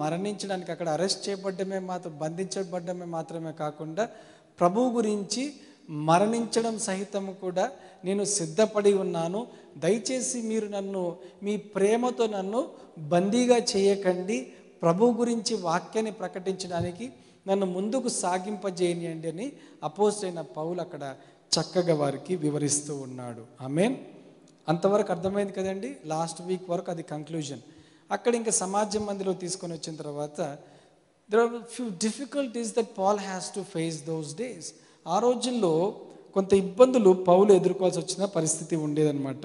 మరణించడానికి అక్కడ అరెస్ట్ చేయబడ్డమే మాత్రం బంధించబడ్డమే మాత్రమే కాకుండా ప్రభు గురించి మరణించడం సహితం కూడా నేను సిద్ధపడి ఉన్నాను దయచేసి మీరు నన్ను మీ ప్రేమతో నన్ను బందీగా చేయకండి ప్రభు గురించి వాక్యాన్ని ప్రకటించడానికి నన్ను ముందుకు సాగింపజేయనియండి అని అపోజ్ అయిన పౌలు అక్కడ చక్కగా వారికి వివరిస్తూ ఉన్నాడు ఆమెన్ అంతవరకు అర్థమైంది కదండి లాస్ట్ వీక్ వరకు అది కంక్లూజన్ అక్కడ ఇంకా సమాజం మందిలో తీసుకొని వచ్చిన తర్వాత there are few difficulties that Paul has to face those days ఆ రోజుల్లో కొంత ఇబ్బందులు పౌలు ఎదుర్కోవాల్సి వచ్చిన పరిస్థితి ఉండేదన్నమాట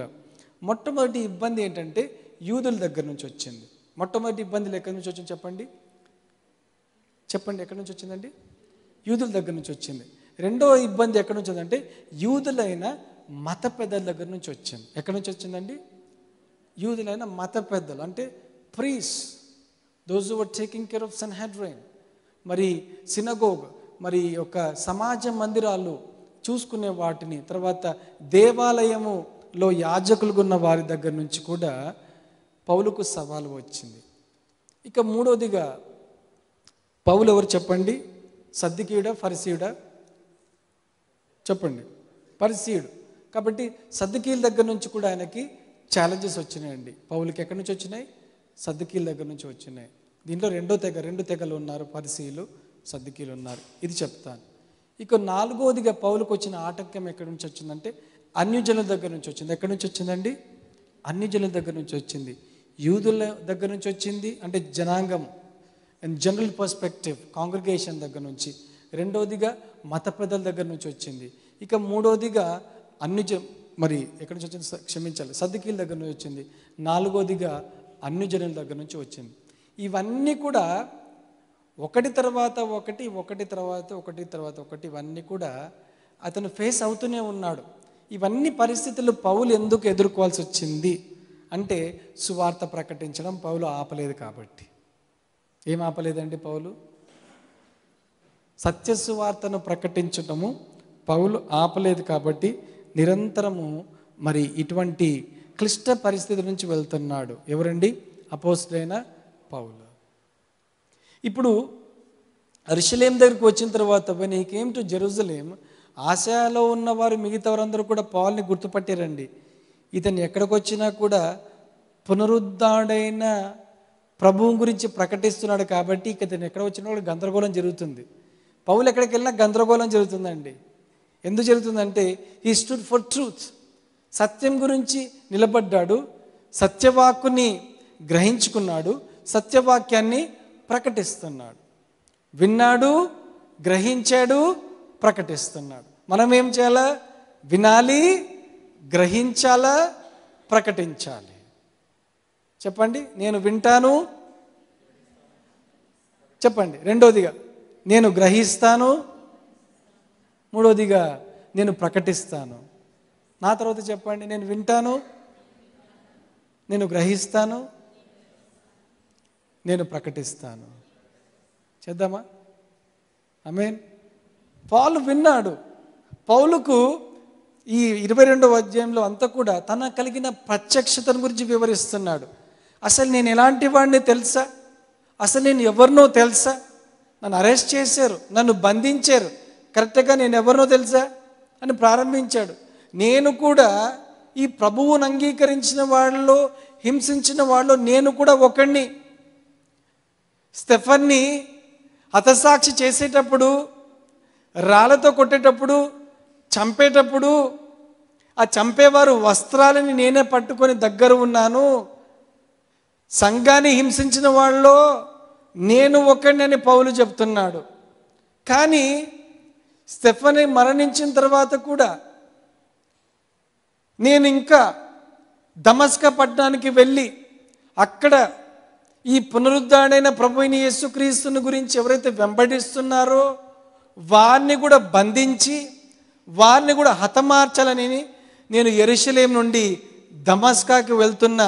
మొట్టమొదటి ఇబ్బంది ఏంటంటే యూదుల దగ్గర నుంచి వచ్చింది మొట్టమొదటి ఇబ్బందులు ఎక్కడి నుంచి వచ్చింది చెప్పండి చెప్పండి ఎక్కడి నుంచి వచ్చిందండి యూదుల దగ్గర నుంచి వచ్చింది రెండవ ఇబ్బంది ఎక్కడి నుంచి వచ్చిందంటే యూదులైన మత పెద్దల దగ్గర నుంచి వచ్చింది ఎక్కడి నుంచి వచ్చిందండి యూదులైన మత పెద్దలు అంటే priests those were taking care of son మరి సినగోగ్ మరి యొక్క సమాజ మందిరాలు చూసుకునే వాటిని తర్వాత దేవాలయములో యాజకులుగా ఉన్న వారి దగ్గర నుంచి కూడా పౌలకు సవాలు వచ్చింది ఇక మూడోదిగా పౌలు ఎవరు చెప్పండి సద్దికీయుడా ఫరిసీయుడా చెప్పండి పరిసీయుడు కాబట్టి సద్దికీయుల దగ్గర నుంచి కూడా ఆయనకి ఛాలెంజెస్ వచ్చినాయండి పౌలకి ఎక్కడి నుంచి వచ్చినాయి సద్దుకీల దగ్గర నుంచి వచ్చినాయి దీంట్లో రెండో తెగ రెండు తెగలు ఉన్నారు పరిశీలు సద్దుకీలు ఉన్నారు ఇది చెప్తాను ఇక నాలుగోదిగా పౌలకు వచ్చిన ఆటంకం ఎక్కడి నుంచి వచ్చిందంటే అన్యజనుల దగ్గర నుంచి వచ్చింది ఎక్కడి నుంచి వచ్చిందండి అన్యజనుల దగ్గర నుంచి వచ్చింది యూదుల దగ్గర నుంచి వచ్చింది అంటే జనాంగం అండ్ జనరల్ పర్స్పెక్టివ్ కాంగ్రిగేషన్ దగ్గర నుంచి రెండోదిగా మత పెద్దల దగ్గర నుంచి వచ్చింది ఇక మూడోదిగా అన్యజ మరి ఎక్కడి నుంచి వచ్చింది క్షమించాలి సద్దుకీల దగ్గర నుంచి వచ్చింది నాలుగోదిగా అన్ని జనుల దగ్గర నుంచి వచ్చింది ఇవన్నీ కూడా ఒకటి తర్వాత ఒకటి ఒకటి తర్వాత ఒకటి తర్వాత ఒకటి ఇవన్నీ కూడా అతను ఫేస్ అవుతూనే ఉన్నాడు ఇవన్నీ పరిస్థితులు పౌలు ఎందుకు ఎదుర్కోవాల్సి వచ్చింది అంటే సువార్త ప్రకటించడం పౌలు ఆపలేదు కాబట్టి ఏం ఆపలేదండి పౌలు సత్య సువార్తను ప్రకటించడము పౌలు ఆపలేదు కాబట్టి నిరంతరము మరి ఇటువంటి క్లిష్ట పరిస్థితి నుంచి వెళ్తున్నాడు ఎవరండి అపోస్టైన పౌలు ఇప్పుడు అరిషలేం దగ్గరికి వచ్చిన తర్వాత నీకేం హీ టు జెరూజలేం ఆశయాలో ఉన్నవారు మిగతా వారందరూ కూడా పౌల్ని గుర్తుపట్టారండి ఇతను ఎక్కడికి వచ్చినా కూడా పునరుద్ధాడైన ప్రభువు గురించి ప్రకటిస్తున్నాడు కాబట్టి ఇక ఇతను ఎక్కడ వచ్చినా కూడా గందరగోళం జరుగుతుంది పౌలు ఎక్కడికి వెళ్ళినా గందరగోళం జరుగుతుందండి ఎందుకు జరుగుతుందంటే హీ స్టూడ్ ఫర్ ట్రూత్ సత్యం గురించి నిలబడ్డాడు సత్యవాక్కుని గ్రహించుకున్నాడు సత్యవాక్యాన్ని ప్రకటిస్తున్నాడు విన్నాడు గ్రహించాడు ప్రకటిస్తున్నాడు మనం ఏం చేయాలా వినాలి గ్రహించాలా ప్రకటించాలి చెప్పండి నేను వింటాను చెప్పండి రెండోదిగా నేను గ్రహిస్తాను మూడోదిగా నేను ప్రకటిస్తాను నా తర్వాత చెప్పండి నేను వింటాను నేను గ్రహిస్తాను నేను ప్రకటిస్తాను చేద్దామా మీన్ పాలు విన్నాడు పౌలుకు ఈ ఇరవై రెండవ అధ్యాయంలో అంతా కూడా తన కలిగిన ప్రత్యక్షతను గురించి వివరిస్తున్నాడు అసలు నేను ఎలాంటి వాడిని తెలుసా అసలు నేను ఎవరినో తెలుసా నన్ను అరెస్ట్ చేశారు నన్ను బంధించారు కరెక్ట్గా నేను ఎవరినో తెలుసా అని ప్రారంభించాడు నేను కూడా ఈ ప్రభువును అంగీకరించిన వాళ్ళలో హింసించిన వాళ్ళు నేను కూడా ఒకణ్ణి స్టెఫన్ని హతసాక్షి చేసేటప్పుడు రాళ్ళతో కొట్టేటప్పుడు చంపేటప్పుడు ఆ చంపేవారు వస్త్రాలని నేనే పట్టుకొని దగ్గర ఉన్నాను సంఘాన్ని హింసించిన వాళ్ళలో నేను ఒకడినని పౌలు చెప్తున్నాడు కానీ స్టెఫని మరణించిన తర్వాత కూడా నేను ఇంకా దమస్క పట్టణానికి వెళ్ళి అక్కడ ఈ పునరుద్ధాడైన ప్రభుని యేసుక్రీస్తుని గురించి ఎవరైతే వెంబడిస్తున్నారో వారిని కూడా బంధించి వారిని కూడా హతమార్చాలని నేను ఎరుశలేం నుండి దమస్కాకి వెళ్తున్న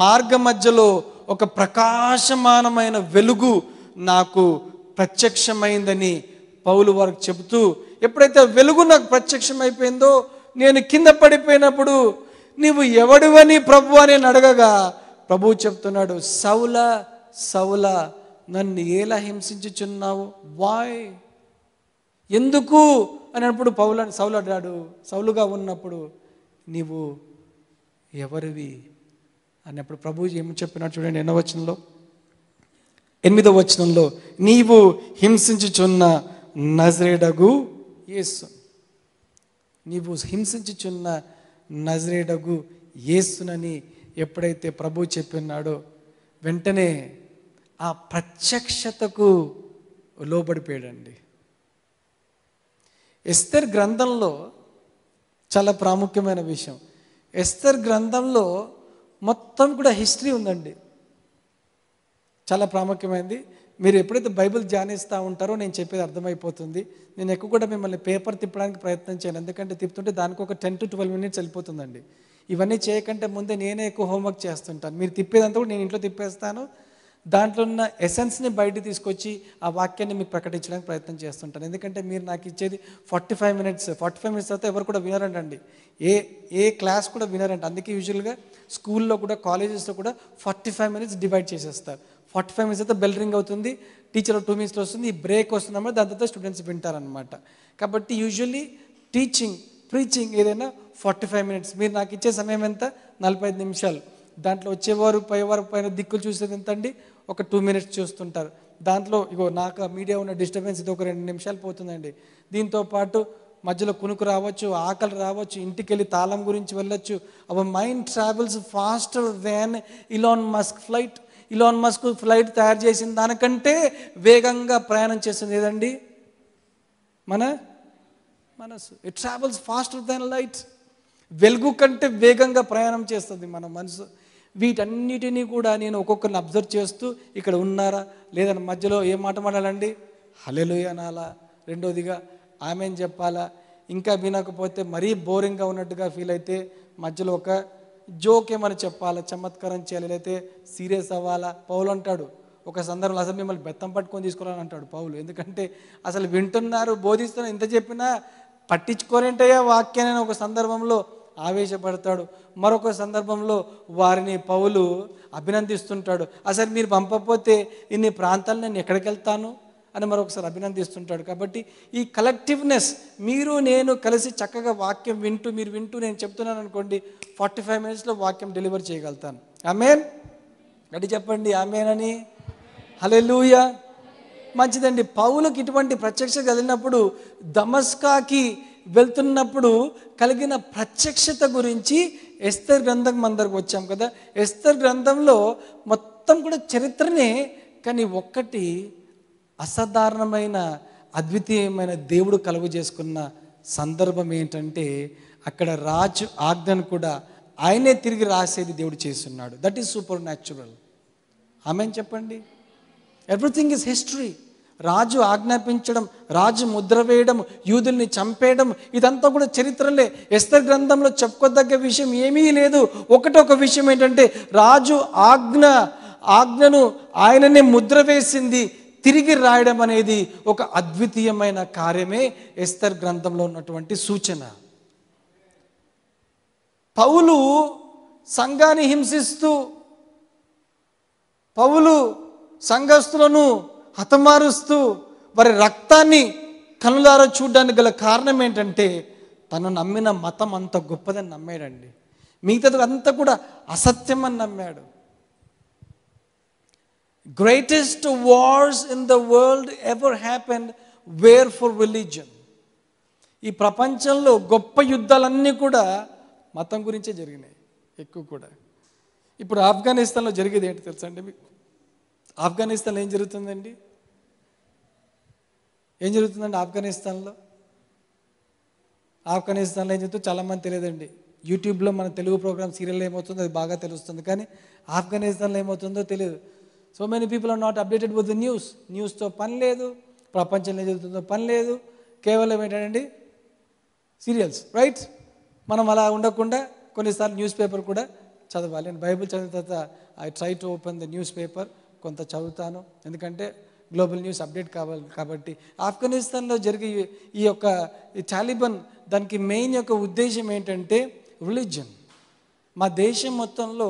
మార్గ మధ్యలో ఒక ప్రకాశమానమైన వెలుగు నాకు ప్రత్యక్షమైందని పౌలు వారికి చెబుతూ ఎప్పుడైతే వెలుగు నాకు ప్రత్యక్షమైపోయిందో నేను కింద పడిపోయినప్పుడు నీవు ఎవడువని ప్రభు అని అడగగా ప్రభు చెప్తున్నాడు సౌల సౌల నన్ను ఎలా హింసించుచున్నావు వాయ్ ఎందుకు అని అన్నప్పుడు పౌల సౌలు అడ్డాడు సౌలుగా ఉన్నప్పుడు నీవు ఎవరివి అన్నప్పుడు ప్రభు ఏమి చెప్పినాడు చూడండి ఎన్నో వచనంలో ఎనిమిదో వచనంలో నీవు హింసించుచున్న నజరేడగు యేసు నీవు హింసించుచున్న నజరేడగు ఏసునని ఎప్పుడైతే ప్రభు చెప్పినాడో వెంటనే ఆ ప్రత్యక్షతకు లోబడిపోయాడండి ఎస్తర్ గ్రంథంలో చాలా ప్రాముఖ్యమైన విషయం ఎస్తర్ గ్రంథంలో మొత్తం కూడా హిస్టరీ ఉందండి చాలా ప్రాముఖ్యమైనది మీరు ఎప్పుడైతే బైబిల్ ధ్యానిస్తూ ఉంటారో నేను చెప్పేది అర్థమైపోతుంది నేను ఎక్కువ కూడా మిమ్మల్ని పేపర్ తిప్పడానికి ప్రయత్నం చేయను ఎందుకంటే తిప్పుతుంటే దానికి ఒక టెన్ టు ట్వెల్వ్ మినిట్స్ వెళ్ళిపోతుందండి ఇవన్నీ చేయకంటే ముందే నేనే ఎక్కువ హోంవర్క్ చేస్తుంటాను మీరు తిప్పేదంతా కూడా నేను ఇంట్లో తిప్పేస్తాను దాంట్లో ఉన్న ఎసెన్స్ని బయట తీసుకొచ్చి ఆ వాక్యాన్ని మీకు ప్రకటించడానికి ప్రయత్నం చేస్తుంటాను ఎందుకంటే మీరు నాకు ఇచ్చేది forty five minutes forty five minutes తర్వాత ఎవరు కూడా వినరండి ఏ ఏ క్లాస్ కూడా వినరంట అందుకే యూజువల్గా స్కూల్లో కూడా కాలేజెస్లో కూడా ఫార్టీ ఫైవ్ మినిట్స్ డివైడ్ చేసేస్తారు ఫార్టీ ఫైవ్ మినిట్స్ అయితే బెల్ రింగ్ అవుతుంది టీచర్ టూ మినిట్స్లో వస్తుంది ఈ బ్రేక్ వస్తుంది దాని తర్వాత స్టూడెంట్స్ వింటారనమాట కాబట్టి యూజువల్లీ టీచింగ్ ప్రీచింగ్ ఏదైనా ఫార్టీ ఫైవ్ మినిట్స్ మీరు నాకు ఇచ్చే సమయం ఎంత నలభై ఐదు నిమిషాలు దాంట్లో వచ్చేవారు పైవారు పైన దిక్కులు చూసేది ఎంత అండి ఒక టూ మినిట్స్ చూస్తుంటారు దాంట్లో ఇగో నాకు మీడియా ఉన్న డిస్టర్బెన్స్ ఇది ఒక రెండు నిమిషాలు పోతుందండి దీంతో పాటు మధ్యలో కునుకు రావచ్చు ఆకలి రావచ్చు ఇంటికి వెళ్ళి తాళం గురించి వెళ్ళొచ్చు our mind travels faster than Elon Musk flight Elon Musk flight తయారు చేసిన దానికంటే వేగంగా ప్రయాణం చేస్తుంది ఏదండి మన మనసు it travels faster than light వెలుగు కంటే వేగంగా ప్రయాణం చేస్తుంది మన మనసు వీటన్నిటినీ కూడా నేను ఒక్కొక్కరిని అబ్జర్వ్ చేస్తూ ఇక్కడ ఉన్నారా లేదని మధ్యలో ఏ మాట మాడాలండి హలెలు అనాలా రెండోదిగా ఆమె చెప్పాలా ఇంకా వినకపోతే మరీ బోరింగ్గా ఉన్నట్టుగా ఫీల్ అయితే మధ్యలో ఒక ఏమని చెప్పాలా చమత్కారం చేయాలి లేకపోతే సీరియస్ అవ్వాలా పౌలు అంటాడు ఒక సందర్భంలో అసలు మిమ్మల్ని బెత్తం పట్టుకొని తీసుకోవాలని అంటాడు పౌలు ఎందుకంటే అసలు వింటున్నారు బోధిస్తున్నారు ఎంత చెప్పినా పట్టించుకోరేంటయ్యా వాక్యాన్ని ఒక సందర్భంలో ఆవేశపడతాడు మరొక సందర్భంలో వారిని పౌలు అభినందిస్తుంటాడు అసలు మీరు పంపకపోతే ఇన్ని ప్రాంతాలు నేను ఎక్కడికి వెళ్తాను అని మరొకసారి అభినందిస్తుంటాడు కాబట్టి ఈ కలెక్టివ్నెస్ మీరు నేను కలిసి చక్కగా వాక్యం వింటూ మీరు వింటూ నేను చెప్తున్నాను అనుకోండి ఫార్టీ ఫైవ్ మినిట్స్లో వాక్యం డెలివర్ చేయగలుగుతాను ఆమెన్ గడి చెప్పండి ఆమెన్ అని హలెలుయా మంచిదండి పౌలకు ఇటువంటి ప్రత్యక్ష కలిగినప్పుడు దమస్కాకి వెళ్తున్నప్పుడు కలిగిన ప్రత్యక్షత గురించి ఎస్తర్ గ్రంథం మన దగ్గరకు వచ్చాం కదా ఎస్తర్ గ్రంథంలో మొత్తం కూడా చరిత్రనే కానీ ఒక్కటి అసాధారణమైన అద్వితీయమైన దేవుడు కలుగు చేసుకున్న సందర్భం ఏంటంటే అక్కడ రాజు ఆజ్ఞను కూడా ఆయనే తిరిగి రాసేది దేవుడు చేస్తున్నాడు దట్ ఈస్ సూపర్ న్యాచురల్ ఆమె చెప్పండి ఎవ్రీథింగ్ ఇస్ హిస్టరీ రాజు ఆజ్ఞాపించడం రాజు ముద్ర వేయడం యూదుల్ని చంపేయడం ఇదంతా కూడా చరిత్రలే ఎస్తర్ గ్రంథంలో చెప్పుకోదగ్గ విషయం ఏమీ లేదు ఒకటొక విషయం ఏంటంటే రాజు ఆజ్ఞ ఆజ్ఞను ఆయననే ముద్ర వేసింది తిరిగి రాయడం అనేది ఒక అద్వితీయమైన కార్యమే ఎస్తర్ గ్రంథంలో ఉన్నటువంటి సూచన పౌలు సంఘాన్ని హింసిస్తూ పౌలు సంఘస్తులను హతమారుస్తూ వారి రక్తాన్ని కనులారా చూడడానికి గల కారణం ఏంటంటే తను నమ్మిన మతం అంత గొప్పదని నమ్మాడండి మిగతాది అంతా కూడా అసత్యం అని నమ్మాడు greatest wars in the world ever happened where for religion ఈ ప్రపంచంలో గొప్ప యుద్ధాలన్నీ కూడా మతం గురించే జరిగినాయి ఎక్కువ కూడా ఇప్పుడు ఆఫ్ఘనిస్తాన్లో జరిగేది ఏంటి తెలుసా అండి మీకు ఆఫ్ఘనిస్తాన్లో ఏం జరుగుతుందండి ఏం జరుగుతుందండి ఆఫ్ఘనిస్తాన్లో ఆఫ్ఘనిస్తాన్లో ఏం చెప్తుందో చాలామంది తెలియదండి యూట్యూబ్లో మన తెలుగు ప్రోగ్రామ్ సీరియల్ ఏమవుతుందో అది బాగా తెలుస్తుంది కానీ ఆఫ్ఘనిస్తాన్లో ఏమవుతుందో తెలియదు so many people are not updated with the news న్యూస్తో పని లేదు ప్రపంచంలో జరుగుతుందో పని లేదు కేవలం ఏంటంటే సీరియల్స్ రైట్ మనం అలా ఉండకుండా కొన్నిసార్లు న్యూస్ పేపర్ కూడా చదవాలి నేను బైబిల్ చదివిన తర్వాత I try to open the newspaper కొంత చదువుతాను ఎందుకంటే గ్లోబల్ న్యూస్ అప్డేట్ కావాలి కాబట్టి ఆఫ్ఘనిస్తాన్లో జరిగే ఈ యొక్క ఈ టాలిబన్ దానికి మెయిన్ యొక్క ఉద్దేశం ఏంటంటే రిలీజియన్ మా దేశం మొత్తంలో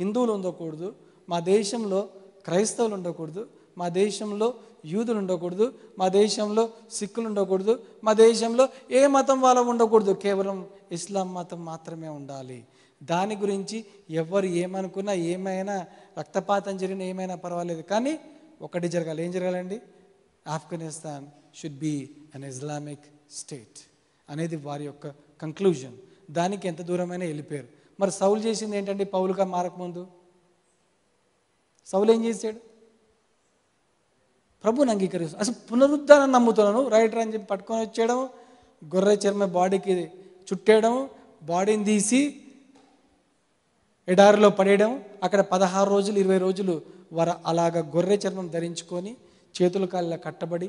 హిందువులు ఉండకూడదు మా దేశంలో క్రైస్తవులు ఉండకూడదు మా దేశంలో యూదులు ఉండకూడదు మా దేశంలో సిక్కులు ఉండకూడదు మా దేశంలో ఏ మతం వాళ్ళు ఉండకూడదు కేవలం ఇస్లాం మతం మాత్రమే ఉండాలి దాని గురించి ఎవరు ఏమనుకున్నా ఏమైనా రక్తపాతం జరిగిన ఏమైనా పర్వాలేదు కానీ ఒకటి జరగాలి ఏం జరగాలండి Afghanistan should be an Islamic state అనేది వారి యొక్క కంక్లూజన్ దానికి ఎంత దూరమైనా వెళ్ళిపోయారు మరి సౌలు చేసింది ఏంటంటే పౌలుగా మారకముందు సౌలు ఏం చేశాడు ప్రభుని అంగీకరిస్తాను అసలు పునరుద్ధానం నమ్ముతున్నాను రైటర్ అని చెప్పి పట్టుకొని వచ్చేయడం గొర్రె చర్మ బాడీకి చుట్టేయడం బాడీని తీసి ఎడారిలో పడేయడం అక్కడ పదహారు రోజులు ఇరవై రోజులు వారు అలాగ గొర్రె చర్మం ధరించుకొని చేతుల కాళ్ళ కట్టబడి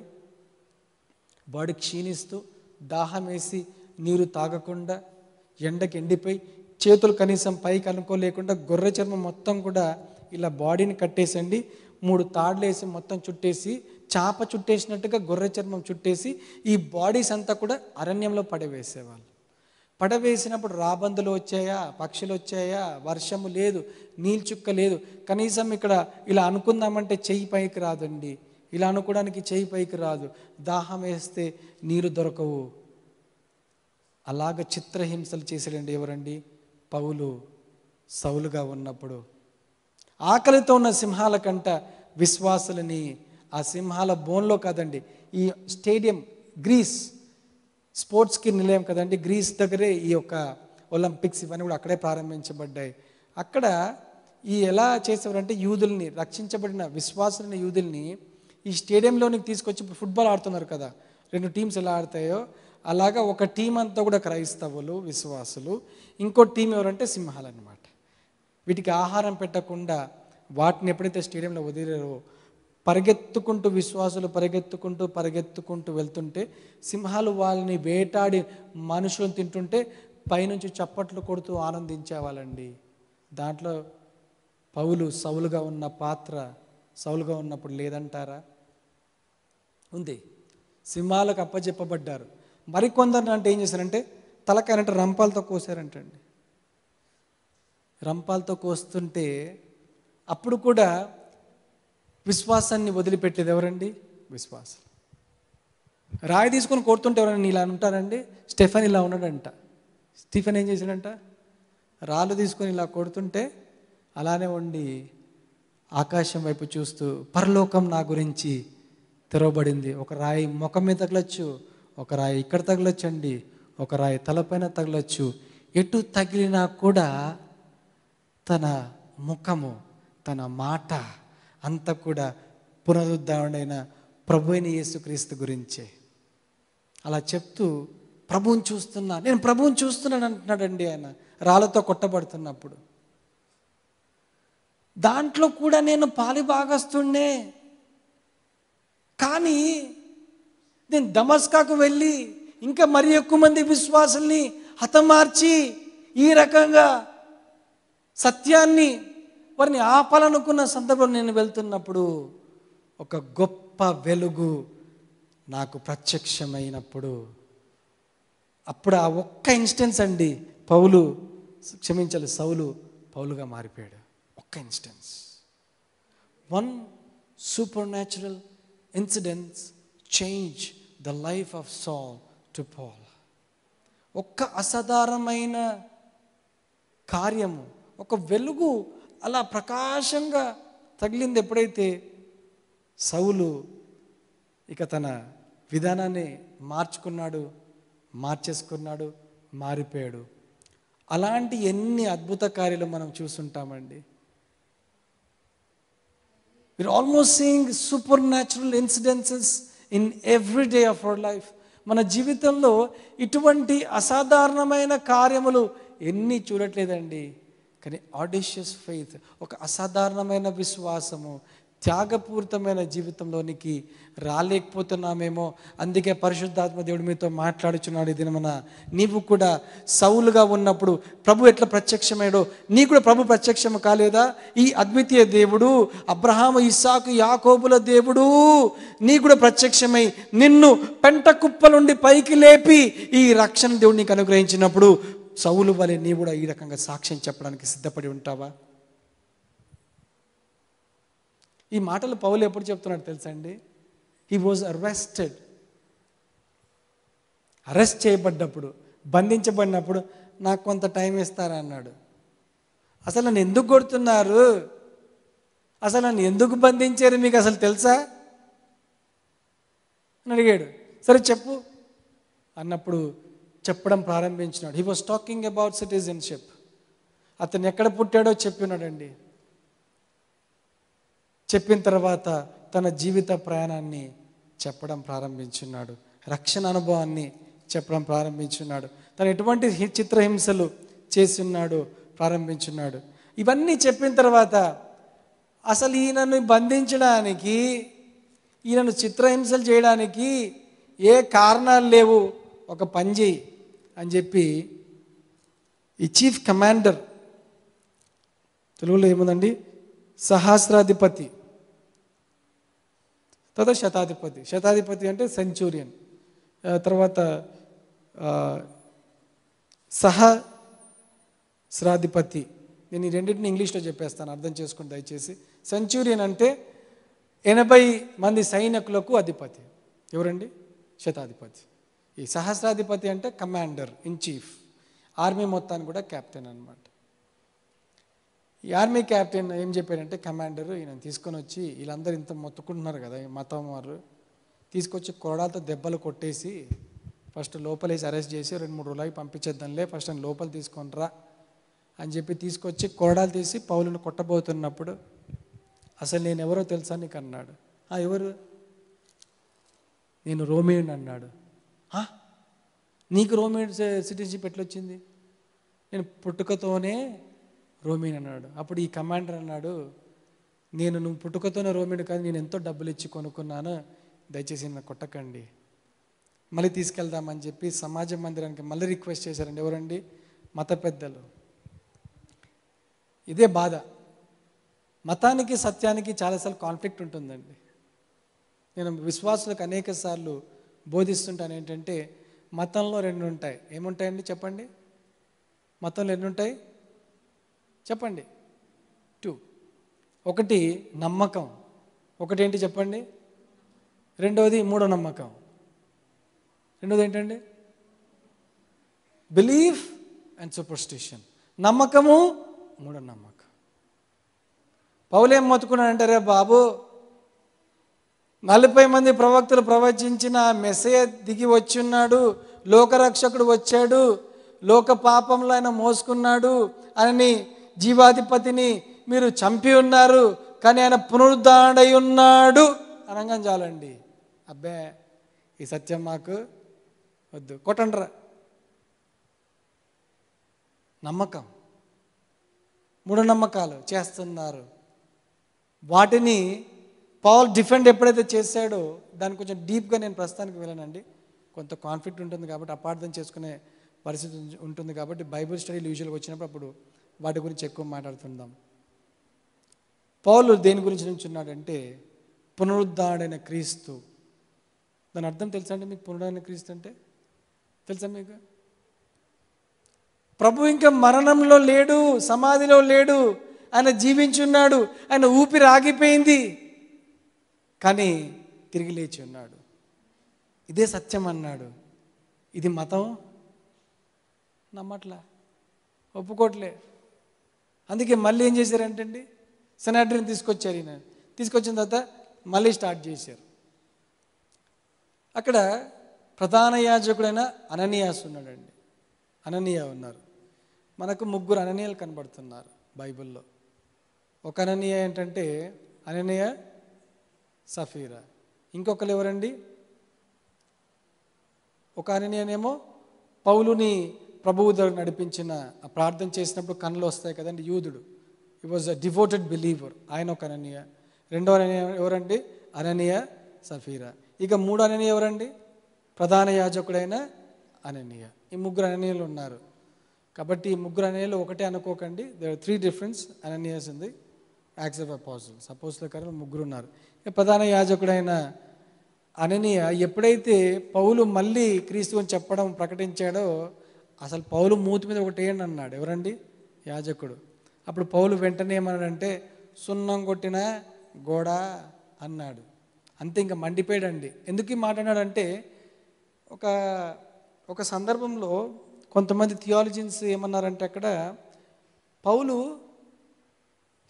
బాడీ క్షీణిస్తూ దాహం వేసి నీరు తాగకుండా ఎండకి ఎండిపోయి చేతులు కనీసం పైకి అనుకోలేకుండా గొర్రె చర్మం మొత్తం కూడా ఇలా బాడీని కట్టేసండి మూడు తాడులు వేసి మొత్తం చుట్టేసి చాప చుట్టేసినట్టుగా గొర్రె చర్మం చుట్టేసి ఈ బాడీస్ అంతా కూడా అరణ్యంలో పడవేసేవాళ్ళు పడవేసినప్పుడు రాబందులు వచ్చాయా పక్షులు వచ్చాయా వర్షము లేదు నీల్చుక్క లేదు కనీసం ఇక్కడ ఇలా అనుకుందామంటే చెయ్యి పైకి రాదండి ఇలా అనుకోవడానికి చెయ్యి పైకి రాదు దాహం వేస్తే నీరు దొరకవు అలాగ చిత్రహింసలు చేసాడండి ఎవరండి పౌలు సౌలుగా ఉన్నప్పుడు ఆకలితో ఉన్న సింహాల కంట విశ్వాసులని ఆ సింహాల బోన్లో కాదండి ఈ స్టేడియం గ్రీస్ స్పోర్ట్స్కి నిలయం కదండి గ్రీస్ దగ్గరే ఈ యొక్క ఒలింపిక్స్ ఇవన్నీ కూడా అక్కడే ప్రారంభించబడ్డాయి అక్కడ ఈ ఎలా చేసేవారంటే యూదుల్ని రక్షించబడిన విశ్వాసులైన యూదుల్ని ఈ స్టేడియంలోనికి తీసుకొచ్చి ఫుట్బాల్ ఆడుతున్నారు కదా రెండు టీమ్స్ ఎలా ఆడతాయో అలాగా ఒక టీం అంతా కూడా క్రైస్తవులు విశ్వాసులు ఇంకో టీం ఎవరంటే సింహాలు అనమాట వీటికి ఆహారం పెట్టకుండా వాటిని ఎప్పుడైతే స్టేడియంలో వదిలేరో పరిగెత్తుకుంటూ విశ్వాసులు పరిగెత్తుకుంటూ పరిగెత్తుకుంటూ వెళ్తుంటే సింహాలు వాళ్ళని వేటాడి మనుషులను తింటుంటే పైనుంచి చప్పట్లు కొడుతూ ఆనందించేవాళ్ళండి దాంట్లో పౌలు సౌలుగా ఉన్న పాత్ర సౌలుగా ఉన్నప్పుడు లేదంటారా ఉంది సింహాలకు అప్పచెప్పబడ్డారు మరికొందరు అంటే ఏం చేశారంటే తలకాయనంటే రంపాలతో కోసారంటండి రంపాలతో కోస్తుంటే అప్పుడు కూడా విశ్వాసాన్ని వదిలిపెట్టేది ఎవరండి విశ్వాసం రాయి తీసుకొని కోరుతుంటే ఎవరైనా ఇలా ఉంటారండి స్టెఫెన్ ఇలా ఉన్నాడంట స్టీఫెన్ ఏం చేశాడంట రాళ్ళు తీసుకొని ఇలా కొడుతుంటే అలానే ఉండి ఆకాశం వైపు చూస్తూ పరలోకం నా గురించి తెరవబడింది ఒక రాయి ముఖం మీద తగలొచ్చు ఒక రాయి ఇక్కడ తగలొచ్చండి ఒక రాయి తలపైన తగలొచ్చు ఎటు తగిలినా కూడా తన ముఖము తన మాట అంత కూడా పునరుద్ధారణైన ప్రభు అయిన యేసుక్రీస్తు గురించే అలా చెప్తూ ప్రభువుని చూస్తున్నా నేను ప్రభువుని చూస్తున్నాను అంటున్నాడండి ఆయన రాళ్ళతో కొట్టబడుతున్నప్పుడు దాంట్లో కూడా నేను పాలి భాగస్తుండే కానీ నేను దమస్కాకు వెళ్ళి ఇంకా మరి ఎక్కువ మంది విశ్వాసుల్ని హతమార్చి ఈ రకంగా సత్యాన్ని వారిని ఆపాలనుకున్న సందర్భం నేను వెళ్తున్నప్పుడు ఒక గొప్ప వెలుగు నాకు ప్రత్యక్షమైనప్పుడు అప్పుడు ఆ ఒక్క ఇన్స్టెన్స్ అండి పౌలు క్షమించాలి సౌలు పౌలుగా మారిపోయాడు ఒక్క instance one supernatural incidents change the life of Saul to Paul ఒక్క అసాధారణమైన కార్యము ఒక వెలుగు అలా ప్రకాశంగా తగిలింది ఎప్పుడైతే సౌలు ఇక తన విధానాన్ని మార్చుకున్నాడు మార్చేసుకున్నాడు మారిపోయాడు అలాంటి ఎన్ని అద్భుత కార్యాలు మనం చూసుంటామండి we're almost seeing supernatural incidences in every day of our life మన జీవితంలో ఇటువంటి అసాధారణమైన కార్యములు ఎన్ని చూడట్లేదండి కానీ ఆడిషియస్ ఫెయిత్ ఒక అసాధారణమైన విశ్వాసము త్యాగపూరితమైన జీవితంలోనికి రాలేకపోతున్నామేమో అందుకే పరిశుద్ధాత్మ దేవుడు మీతో మాట్లాడుచున్నాడు ఇది మన నీవు కూడా సౌలుగా ఉన్నప్పుడు ప్రభు ఎట్లా ప్రత్యక్షమయ్యాడో నీ కూడా ప్రభు ప్రత్యక్షం కాలేదా ఈ అద్వితీయ దేవుడు అబ్రహాం ఇసాకు యాకోబుల దేవుడు నీ కూడా ప్రత్యక్షమై నిన్ను పెంట కుప్పలుండి పైకి లేపి ఈ రక్షణ దేవుడు నీకు అనుగ్రహించినప్పుడు సౌలు వలె నీ కూడా ఈ రకంగా సాక్ష్యం చెప్పడానికి సిద్ధపడి ఉంటావా ఈ మాటలు పౌలు ఎప్పుడు చెప్తున్నాడు అండి హీ వాజ్ అరెస్టెడ్ అరెస్ట్ చేయబడ్డప్పుడు బంధించబడినప్పుడు నాకు కొంత టైం ఇస్తారా అన్నాడు అసలు నన్ను ఎందుకు కొడుతున్నారు అసలు నన్ను ఎందుకు బంధించారు మీకు అసలు తెలుసా అని అడిగాడు సరే చెప్పు అన్నప్పుడు చెప్పడం ప్రారంభించినాడు he was talking about citizenship అతను ఎక్కడ పుట్టాడో చెప్పినాడండి చెప్పిన తర్వాత తన జీవిత ప్రయాణాన్ని చెప్పడం ప్రారంభించున్నాడు రక్షణ అనుభవాన్ని చెప్పడం ప్రారంభించున్నాడు తను ఎటువంటి చిత్రహింసలు చేస్తున్నాడు ప్రారంభించున్నాడు ఇవన్నీ చెప్పిన తర్వాత అసలు ఈయనను బంధించడానికి ఈయనను చిత్రహింసలు చేయడానికి ఏ కారణాలు లేవు ఒక పని చేయి అని చెప్పి ఈ చీఫ్ కమాండర్ తెలుగులో ఏముందండి సహస్రాధిపతి తర్వాత శతాధిపతి శతాధిపతి అంటే సెంచూరియన్ తర్వాత శ్రాధిపతి నేను ఈ రెండింటిని ఇంగ్లీష్లో చెప్పేస్తాను అర్థం చేసుకోండి దయచేసి సెంచూరియన్ అంటే ఎనభై మంది సైనికులకు అధిపతి ఎవరండి శతాధిపతి ఈ సహస్రాధిపతి అంటే కమాండర్ ఇన్ చీఫ్ ఆర్మీ మొత్తాన్ని కూడా క్యాప్టెన్ అనమాట ఈ ఆర్మీ క్యాప్టెన్ ఏం చెప్పాడంటే కమాండరు ఈయన తీసుకొని వచ్చి వీళ్ళందరూ ఇంత మొత్తుకుంటున్నారు కదా ఈ మతం వారు తీసుకొచ్చి కొరడాతో దెబ్బలు కొట్టేసి ఫస్ట్ లోపలేసి అరెస్ట్ చేసి రెండు మూడు రోజులకి పంపించేద్దాంలే ఫస్ట్ ఆయన లోపల తీసుకొని రా అని చెప్పి తీసుకొచ్చి కొరడాలు తీసి పౌలను కొట్టబోతున్నప్పుడు అసలు నేను ఎవరో తెలుసా నీకు అన్నాడు ఎవరు నేను రోమియుని అన్నాడు నీకు రోమిన్ సిటిజన్షిప్ ఎట్లొచ్చింది నేను పుట్టుకతోనే రోమిన్ అన్నాడు అప్పుడు ఈ కమాండర్ అన్నాడు నేను నువ్వు పుట్టుకతోనే రోమిన్ కాదు నేను ఎంతో డబ్బులు ఇచ్చి కొనుక్కున్నాను దయచేసి నన్ను కొట్టకండి మళ్ళీ తీసుకెళ్దామని చెప్పి సమాజ మందిరానికి మళ్ళీ రిక్వెస్ట్ చేశారండి ఎవరండి మత పెద్దలు ఇదే బాధ మతానికి సత్యానికి చాలాసార్లు కాన్ఫ్లిక్ట్ ఉంటుందండి నేను విశ్వాసులకు అనేక సార్లు బోధిస్తుంటాను ఏంటంటే మతంలో రెండు ఉంటాయి ఏముంటాయండి చెప్పండి మతంలో ఎన్ని ఉంటాయి చెప్పండి టూ ఒకటి నమ్మకం ఒకటి ఏంటి చెప్పండి రెండవది మూడో నమ్మకం రెండోది ఏంటండి బిలీఫ్ అండ్ సూపర్స్టిషన్ నమ్మకము మూఢనమ్మకం పౌలేం మొత్తుకున్నాడంటే బాబు నలభై మంది ప్రవక్తలు ప్రవచించిన మెసేజ్ దిగి వచ్చిన్నాడు లోకరక్షకుడు వచ్చాడు లోక పాపంలో ఆయన మోసుకున్నాడు అని జీవాధిపతిని మీరు చంపి ఉన్నారు కానీ ఆయన పునరుద్ధాడై ఉన్నాడు అనగా చాలండి అబ్బే ఈ సత్యం మాకు వద్దు కొట్టండ్రా నమ్మకం మూఢనమ్మకాలు చేస్తున్నారు వాటిని పౌల్ డిఫెండ్ ఎప్పుడైతే చేశాడో దాన్ని కొంచెం డీప్గా నేను ప్రస్తుతానికి వెళ్ళానండి కొంత కాన్ఫ్లిక్ట్ ఉంటుంది కాబట్టి అపార్థం చేసుకునే పరిస్థితి ఉంటుంది కాబట్టి బైబుల్ స్టడీలు యూజువల్గా వచ్చినప్పుడు అప్పుడు వాటి గురించి ఎక్కువ మాట్లాడుతుందాం పౌలు దేని గురించి నుంచున్నాడంటే పునరుద్ధాడైన క్రీస్తు దాని అర్థం తెలుసా అండి మీకు పునరుడైన క్రీస్తు అంటే తెలుసా మీకు ప్రభు ఇంకా మరణంలో లేడు సమాధిలో లేడు ఆయన జీవించున్నాడు ఆయన ఊపిరి ఆగిపోయింది కానీ తిరిగి లేచి ఉన్నాడు ఇదే సత్యం అన్నాడు ఇది మతం నమ్మట్లా ఒప్పుకోట్లే అందుకే మళ్ళీ ఏం చేశారంటండి సెనాడ్రిని తీసుకొచ్చారు ఈయన తీసుకొచ్చిన తర్వాత మళ్ళీ స్టార్ట్ చేశారు అక్కడ ప్రధాన యాజకుడైన అననీయాస్ ఉన్నాడండి అననీయ ఉన్నారు మనకు ముగ్గురు అననీయాలు కనబడుతున్నారు బైబిల్లో ఒక అననీయ ఏంటంటే అననీయ సఫీరా ఇంకొకరు ఎవరండి ఒక ఆయన నేనేమో పౌలుని ప్రభువు దగ్గర నడిపించిన ప్రార్థన చేసినప్పుడు కళ్ళు వస్తాయి కదండి యూదుడు ఈ వాజ్ అ డివోటెడ్ బిలీవర్ ఆయన ఒక అననీయ రెండో అననీయ ఎవరండి అననీయ సఫీరా ఇక మూడో అననీయ ఎవరండి ప్రధాన యాజకుడైన అననీయ ఈ ముగ్గురు అననీయులు ఉన్నారు కాబట్టి ఈ ముగ్గురు అననీయులు ఒకటే అనుకోకండి they are three difference Ananias ఉంది యాక్స్ ఆఫ్ సపోజ్ ప్రకారం ముగ్గురు ఉన్నారు ప్రధాన యాజకుడైన అననీయ ఎప్పుడైతే పౌలు మళ్ళీ క్రీస్తు అని చెప్పడం ప్రకటించాడో అసలు పౌలు మూతి మీద ఒకటి ఏంటి అన్నాడు ఎవరండి యాజకుడు అప్పుడు పౌలు వెంటనే ఏమన్నాడంటే సున్నం కొట్టిన గోడ అన్నాడు అంతే ఇంకా మండిపోయాడండి ఎందుకు ఈ మాట ఒక ఒక సందర్భంలో కొంతమంది థియాలజిన్స్ ఏమన్నారంటే అక్కడ పౌలు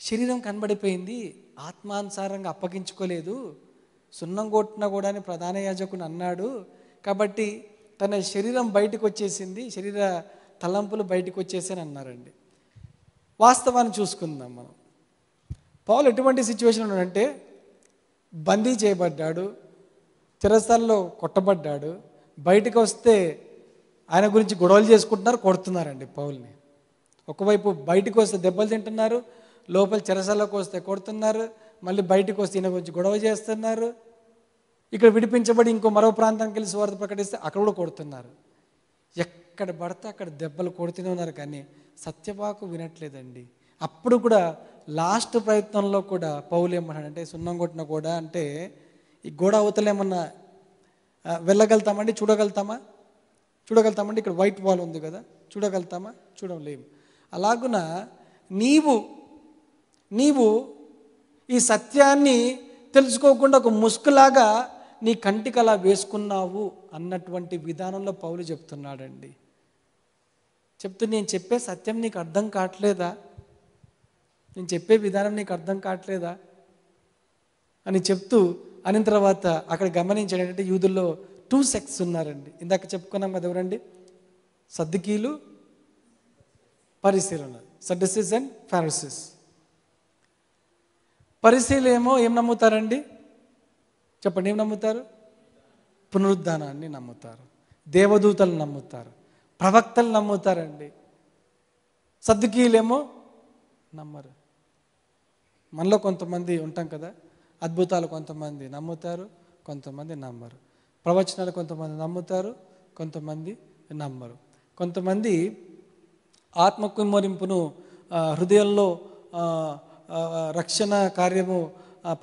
శరీరం కనబడిపోయింది ఆత్మానుసారంగా అప్పగించుకోలేదు సున్నం కొట్టిన కూడా అని ప్రధాన యాజకుని అన్నాడు కాబట్టి తన శరీరం బయటకు వచ్చేసింది శరీర తలంపులు బయటకు వచ్చేసాయని అన్నారండి వాస్తవాన్ని చూసుకుందాం మనం పౌలు ఎటువంటి సిచ్యువేషన్ అంటే బందీ చేయబడ్డాడు తిరస్థల్లో కొట్టబడ్డాడు బయటకు వస్తే ఆయన గురించి గొడవలు చేసుకుంటున్నారు కొడుతున్నారండి పౌల్ని ఒకవైపు బయటకు వస్తే దెబ్బలు తింటున్నారు లోపల చెరసల్లోకి వస్తే కొడుతున్నారు మళ్ళీ బయటకు వస్తే ఈయన కొంచెం గొడవ చేస్తున్నారు ఇక్కడ విడిపించబడి ఇంకో మరో ప్రాంతానికి వెళ్ళి స్వార్థ ప్రకటిస్తే అక్కడ కూడా కొడుతున్నారు ఎక్కడ పడితే అక్కడ దెబ్బలు కొడుతూనే ఉన్నారు కానీ సత్యవాకు వినట్లేదండి అప్పుడు కూడా లాస్ట్ ప్రయత్నంలో కూడా పౌలు అంటే సున్నం కొట్టిన గోడ అంటే ఈ గోడ అవతలేమన్నా వెళ్ళగలుగుతామండి చూడగలుగుతామా చూడగలుగుతామండి ఇక్కడ వైట్ వాల్ ఉంది కదా చూడగలుగుతామా చూడలేము అలాగున నీవు నీవు ఈ సత్యాన్ని తెలుసుకోకుండా ఒక ముసుకులాగా నీ కంటికి అలా వేసుకున్నావు అన్నటువంటి విధానంలో పౌలు చెప్తున్నాడండి చెప్తూ నేను చెప్పే సత్యం నీకు అర్థం కావట్లేదా నేను చెప్పే విధానం నీకు అర్థం కావట్లేదా అని చెప్తూ అనిన తర్వాత అక్కడ గమనించాడు ఏంటంటే యూదుల్లో టూ సెక్స్ ఉన్నారండి ఇందాక చెప్పుకున్నాం కదా ఎవరండి సద్దుకీలు పరిశీలన సడ్డసిస్ అండ్ ఫారసిస్ పరిశీలి ఏమో ఏం నమ్ముతారండి చెప్పండి ఏం నమ్ముతారు పునరుద్ధానాన్ని నమ్ముతారు దేవదూతలు నమ్ముతారు ప్రవక్తలు నమ్ముతారండి సద్దుకీలేమో నమ్మరు మనలో కొంతమంది ఉంటాం కదా అద్భుతాలు కొంతమంది నమ్ముతారు కొంతమంది నమ్మరు ప్రవచనాలు కొంతమంది నమ్ముతారు కొంతమంది నమ్మరు కొంతమంది ఆత్మకుమ్మరింపును హృదయంలో రక్షణ కార్యము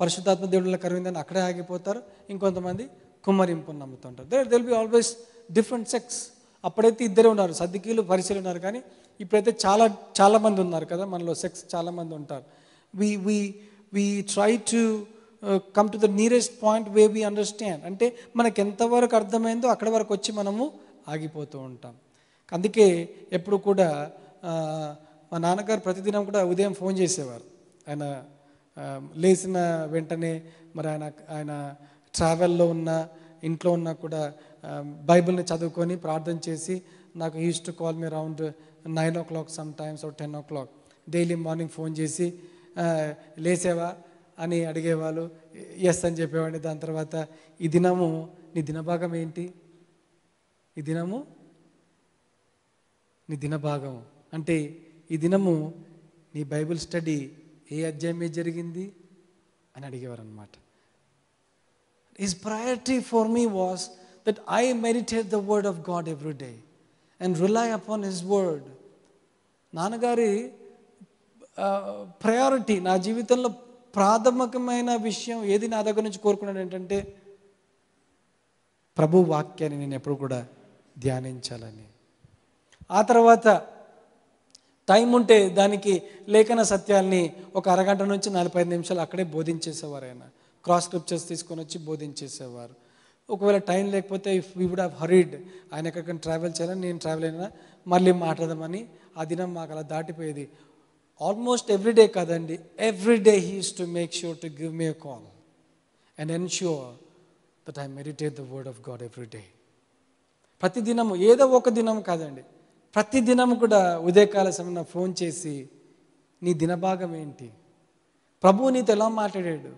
పరిశుద్ధాత్మ దేవుళ్ళ కరిగిందని అక్కడే ఆగిపోతారు ఇంకొంతమంది కుమ్మరింపును నమ్ముతుంటారు there will be always different sects అప్పుడైతే ఇద్దరే ఉన్నారు సర్దికీలు పరిశీలి ఉన్నారు కానీ ఇప్పుడైతే చాలా చాలామంది ఉన్నారు కదా మనలో సెక్స్ చాలామంది ఉంటారు we we we try to come to the nearest point way we understand అంటే మనకు ఎంతవరకు అర్థమైందో అక్కడ వరకు వచ్చి మనము ఆగిపోతూ ఉంటాం అందుకే ఎప్పుడు కూడా మా నాన్నగారు ప్రతిదినం కూడా ఉదయం ఫోన్ చేసేవారు ఆయన లేచిన వెంటనే మరి ఆయన ఆయన ట్రావెల్లో ఉన్న ఇంట్లో ఉన్న కూడా బైబిల్ని చదువుకొని ప్రార్థన చేసి నాకు he's to call me around nine o'clock sometimes oh ten o'clock daily morning phone చేసి లేసేవా అని అడిగేవాళ్ళు ఎస్ అని చెప్పేవాడిని దాని తర్వాత ఈ దినము నీ దినభాగం ఏంటి ఈ దినము నీ దినభాగం అంటే ఈ దినము నీ బైబిల్ స్టడీ ఏ అధ్యాయం మీద జరిగింది అని అడిగేవారు అనమాట is priority for me was that I meditate the word of God every day and rely upon his word నాన్నగారి ప్రయారిటీ నా జీవితంలో ప్రాథమికమైన విషయం ఏది నా దగ్గర నుంచి కోరుకున్నాడు ఏంటంటే ప్రభు వాక్యాన్ని నేను ఎప్పుడు కూడా ధ్యానించాలని ఆ తర్వాత టైం ఉంటే దానికి లేఖన సత్యాల్ని ఒక అరగంట నుంచి నలభై నిమిషాలు అక్కడే బోధించేసేవారు ఆయన క్రాస్ స్క్రిప్చర్స్ తీసుకొని వచ్చి బోధించేసేవారు ఒకవేళ టైం లేకపోతే if we would have hurried ఆయన ఎక్కడికైనా ట్రావెల్ చేయాలని నేను ట్రావెల్ అయినా మళ్ళీ మాట్లాడదామని ఆ దినం మాకు అలా దాటిపోయేది ఆల్మోస్ట్ ఎవ్రీడే కాదండి everyday he's to make sure to give me a call and ensure that I meditate the word of God everyday ప్రతి దినము ఏదో ఒక దినం కాదండి ప్రతి దినం కూడా ఉదయకాల సమయం ఫోన్ చేసి నీ దినభాగం ఏంటి ప్రభు నీతో ఎలా మాట్లాడాడు